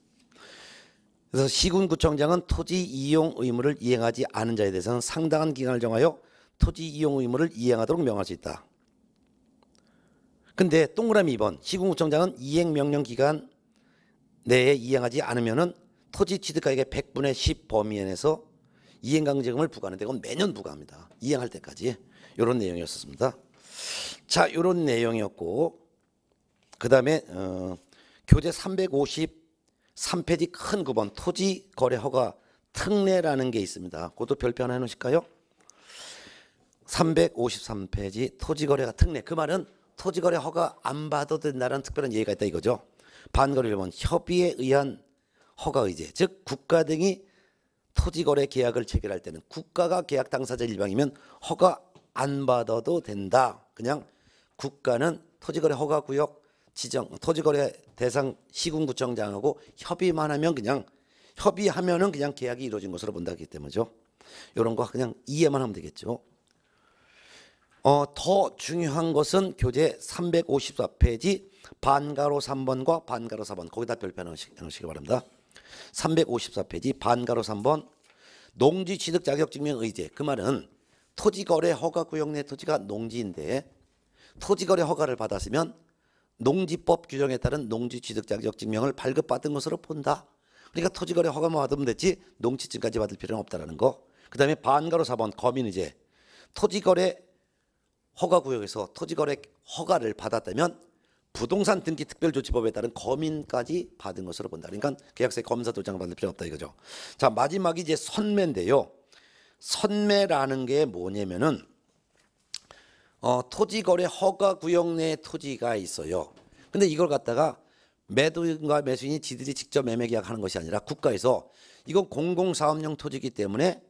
그래서 시군구청장은 토지 이용 의무를 이행하지 않은 자에 대해서는 상당한 기간을 정하여 토지 이용 의무를 이행하도록 명할 수 있다. 근데 동그라미 2번 시군구청장은 이행명령 기간 내에 이행하지 않으면은 토지 취득가액의 100분의 10 범위 안에서 이행강제금을 부과하는데 건 매년 부과합니다. 이행할 때까지 이런 내용이었습니다. 자 이런 내용이었고 그 다음에 어, 교재 350 3페이지 큰 9번 토지 거래 허가 특례라는 게 있습니다. 그것도 별표 하 놓으실까요? 353페이지 토지 거래가 특례. 그 말은 토지 거래 허가 안 봐도 된다는 특별한 예의가 있다 이거죠. 반거래 1번 협의에 의한 허가 의제. 즉 국가 등이 토지 거래 계약을 체결할 때는 국가가 계약 당사자 일방이면 허가 안 받아도 된다. 그냥 국가는 토지 거래 허가 구역 시정 토지거래 대상 시군구청장하고 협의만 하면 그냥 협의하면은 그냥 계약이 이루어진 것으로 본다기 때문이죠. 이런 거 그냥 이해만 하면 되겠죠. 어, 더 중요한 것은 교재 354페이지 반가로 3번과 반가로 4번 거기다 별표 넣으 넣으시기 바랍니다. 354페이지 반가로 3번 농지 취득 자격 증명 의제 그 말은 토지 거래 허가 구역 내 토지가 농지인데 토지 거래 허가를 받았으면 농지법 규정에 따른 농지취득자격증명을 발급받은 것으로 본다. 그러니까 토지거래 허가만 받으면 됐지 농지증까지 받을 필요는 없다라는 거. 그 다음에 반가로 4번 거민이제 토지거래 허가구역에서 토지거래 허가를 받았다면 부동산 등기 특별조치법에 따른 거민까지 받은 것으로 본다. 그러니까 계약서에 검사 도장 받을 필요 없다 이거죠. 자 마지막이 이제 선매인데요. 선매라는 게 뭐냐면은 어, 토지 거래 허가 구역 내 토지가 있어요. 근데 이걸 갖다가 매도인과 매수인이 지들이 직접 매매 계약하는 것이 아니라 국가에서 이건 공공사업용 토지이기 때문에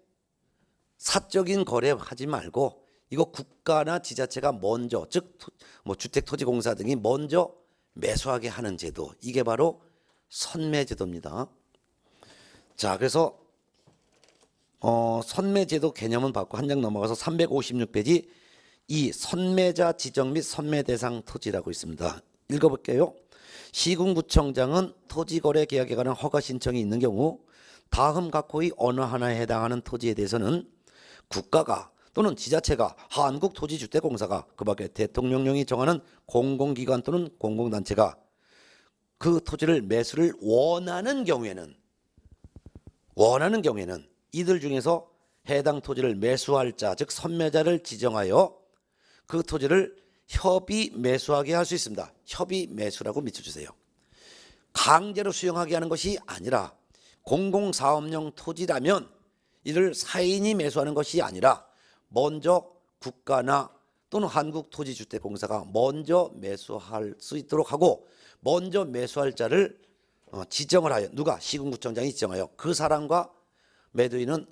사적인 거래하지 말고 이거 국가나 지자체가 먼저 즉 뭐 주택토지공사 등이 먼저 매수하게 하는 제도 이게 바로 선매제도입니다. 자 그래서 어, 선매제도 개념은 받고 한 장 넘어가서 356페이지 이 선매자 지정 및 선매 대상 토지라고 있습니다. 읽어볼게요. 시군구청장은 토지거래 계약에 관한 허가 신청이 있는 경우 다음 각호의 어느 하나에 해당하는 토지에 대해서는 국가가 또는 지자체가 한국토지주택공사가 그 밖에 대통령령이 정하는 공공기관 또는 공공단체가 그 토지를 매수를 원하는 경우에는 원하는 경우에는 이들 중에서 해당 토지를 매수할 자 즉 선매자를 지정하여 그 토지를 협의 매수하게 할 수 있습니다. 협의 매수라고 미쳐주세요. 강제로 수용하게 하는 것이 아니라 공공사업용 토지라면 이를 사인이 매수하는 것이 아니라 먼저 국가나 또는 한국토지주택공사가 먼저 매수할 수 있도록 하고 먼저 매수할 자를 어, 지정을 하여 누가 시군구청장이 지정하여 그 사람과 매도인은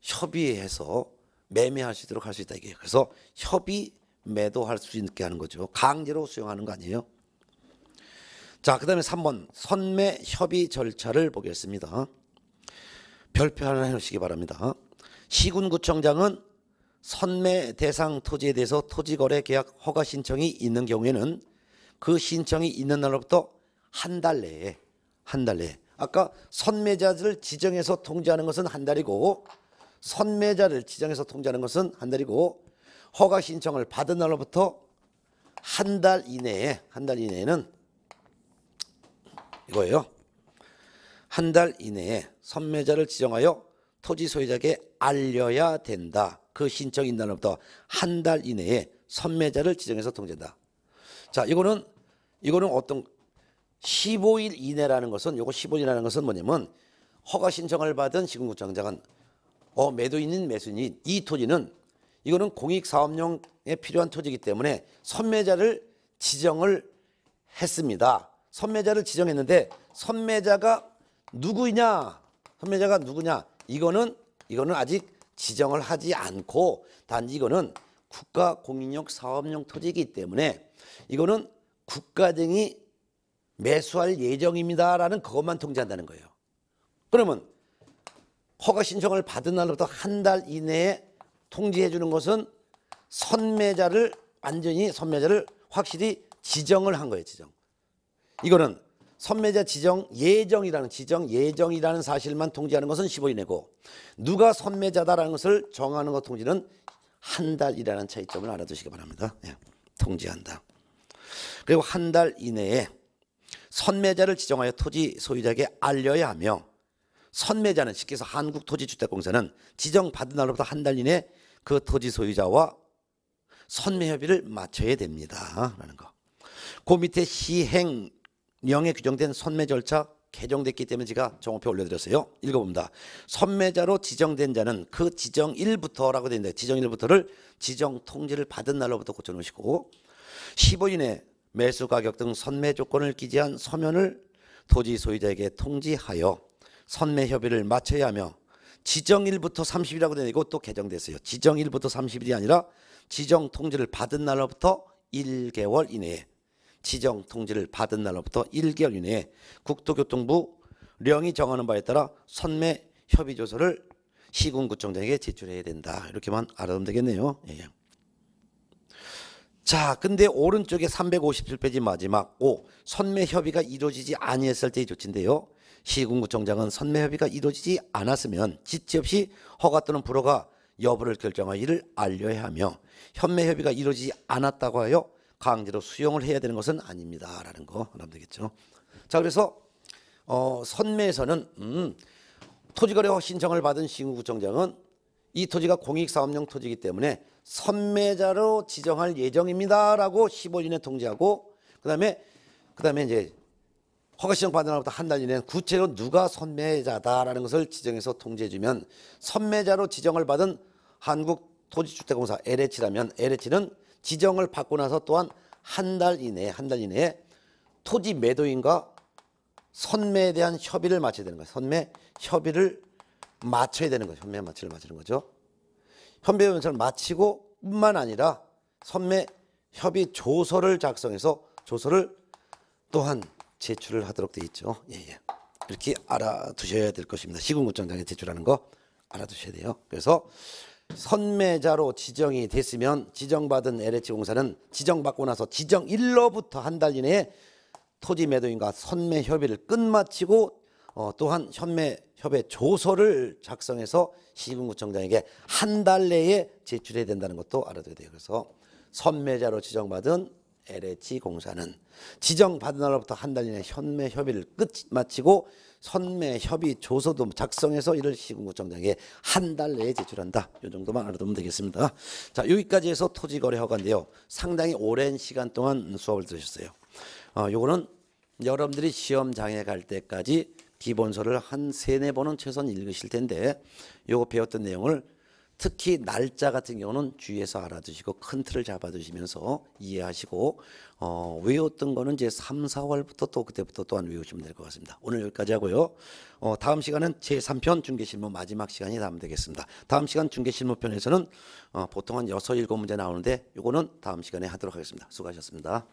협의해서 매매하시도록 할 수 있다 이게 그래서 협의 매도할 수 있게 하는 거죠. 강제로 수용하는 거 아니에요. 자, 그다음에 3번 선매 협의 절차를 보겠습니다. 별표 하나 해 놓으시기 바랍니다. 시군구청장은 선매 대상 토지에 대해서 토지거래 계약 허가 신청이 있는 경우에는 그 신청이 있는 날로부터 한 달 내에 한 달 내에 아까 선매자들을 지정해서 통지하는 것은 한 달이고 선매자를 지정해서 통제하는 것은 한 달이고 허가 신청을 받은 날로부터 한 달 이내에 한 달 이내에는 이거예요. 한 달 이내에 선매자를 지정하여 토지 소유자에게 알려야 된다. 그 신청인 날로부터 한 달 이내에 선매자를 지정해서 통제한다. 자, 이거는 이거는 어떤 15일 이내라는 것은 요거 15일이라는 것은 뭐냐면 허가 신청을 받은 시군구청장은 어, 매도 있는 매수인 이 토지는 이거는 공익사업용에 필요한 토지이기 때문에 선매자를 지정을 했습니다. 선매자를 지정했는데 선매자가 누구냐 선매자가 누구냐? 이거는 이거는 아직 지정을 하지 않고 단지 이거는 국가 공인용 사업용 토지이기 때문에 이거는 국가 등이 매수할 예정입니다라는 그것만 통지한다는 거예요. 그러면 허가 신청을 받은 날로부터 한 달 이내에 통지해 주는 것은 선매자를 완전히 선매자를 확실히 지정을 한 거예요 지정 이거는 선매자 지정 예정이라는 지정 예정이라는 사실만 통지하는 것은 15일 내고 누가 선매자다라는 것을 정하는 것 통지는 한 달이라는 차이점을 알아두시기 바랍니다 예, 통지한다 그리고 한 달 이내에 선매자를 지정하여 토지 소유자에게 알려야 하며 선매자는 시켜서 한국토지주택공사는 지정받은 날로부터 한 달 이내 그 토지 소유자와 선매협의를 마쳐야 됩니다. 라는 거. 그 밑에 시행령에 규정된 선매 절차 개정됐기 때문에 제가 정호표 올려드렸어요. 읽어봅니다. 선매자로 지정된 자는 그 지정 일부터라고 되는데 지정 일부터를 지정 통지를 받은 날로부터 고쳐놓으시고 15인의 매수 가격 등 선매 조건을 기재한 서면을 토지 소유자에게 통지하여 선매 협의를 마쳐야 하며 지정일부터 30일이라고 되는 이것도 개정됐어요. 지정일부터 30일이 아니라 지정 통지를 받은 날로부터 1개월 이내에 지정 통지를 받은 날로부터 1개월 이내에 국토교통부 령이 정하는 바에 따라 선매 협의 조서를 시군구청장에게 제출해야 된다. 이렇게만 알아두면 되겠네요. 예. 예. 자, 근데 오른쪽에 357페이지 마지막 5 선매 협의가 이루어지지 아니했을 때의 조치인데요. 시군구청장은 선매협의가 이루어지지 않았으면 지체 없이 허가 또는 불허가 여부를 결정할 일을 알려야 하며 현매협의가 이루어지지 않았다고 하여 강제로 수용을 해야 되는 것은 아닙니다라는 거 알면 되겠죠. 자 그래서 어, 선매에서는 음, 토지거래 신청을 받은 시군구청장은 이 토지가 공익사업용 토지이기 때문에 선매자로 지정할 예정입니다라고 15년에 통지하고 그다음에 그다음에 이제 허가 신청 받은 날부터 한 달이내에 구체로 누가 선매자다라는 것을 지정해서 통지해주면 선매자로 지정을 받은 한국토지주택공사 LH라면 LH는 지정을 받고 나서 또한 한 달 이내에 한 달 이내에 토지 매도인과 선매에 대한 협의를 마쳐야 되는 거예요. 선매 협의를 마쳐야 되는 거죠. 선매 마취를 마치는 거죠. 현배 협의를 마치고 뿐만 아니라 선매 협의 조서를 작성해서 조서를 또한 제출을 하도록 돼 있죠. 예, 예. 이렇게 알아두셔야 될 것입니다. 시군구청장에 제출하는 거 알아두셔야 돼요. 그래서 선매자로 지정이 됐으면 지정받은 LH 공사는 지정받고 나서 지정 1로부터 한 달 이내에 토지 매도인과 선매 협의를 끝마치고 어, 또한 현매 협의 조서를 작성해서 시군구청장에게 한 달 내에 제출해야 된다는 것도 알아둬야 돼요. 그래서 선매자로 지정받은 LH 공사는 지정받은 날로부터 한 달 이내 현매 협의를 끝 마치고 선매 협의 조서도 작성해서 이를 시군구청장에게 한달 내에 제출한다. 이 정도만 알아두면 되겠습니다. 자 여기까지 해서 토지거래 허가인데요. 상당히 오랜 시간 동안 수업을 들으셨어요. 어, 거는 여러분들이 시험장에 갈 때까지 기본서를 한 세네 번은 최소한 읽으실 텐데 요거 배웠던 내용을 특히 날짜 같은 경우는 주의해서 알아두시고 큰 틀을 잡아두시면서 이해하시고 어, 외웠던 거는 이제 3, 4월부터 또 그때부터 또한 외우시면 될 것 같습니다. 오늘 여기까지 하고요. 어, 다음 시간은 제3편 중개실무 마지막 시간이 다음 되겠습니다. 다음 시간 중개실무편에서는 어, 보통 한 6, 7문제 나오는데 이거는 다음 시간에 하도록 하겠습니다. 수고하셨습니다.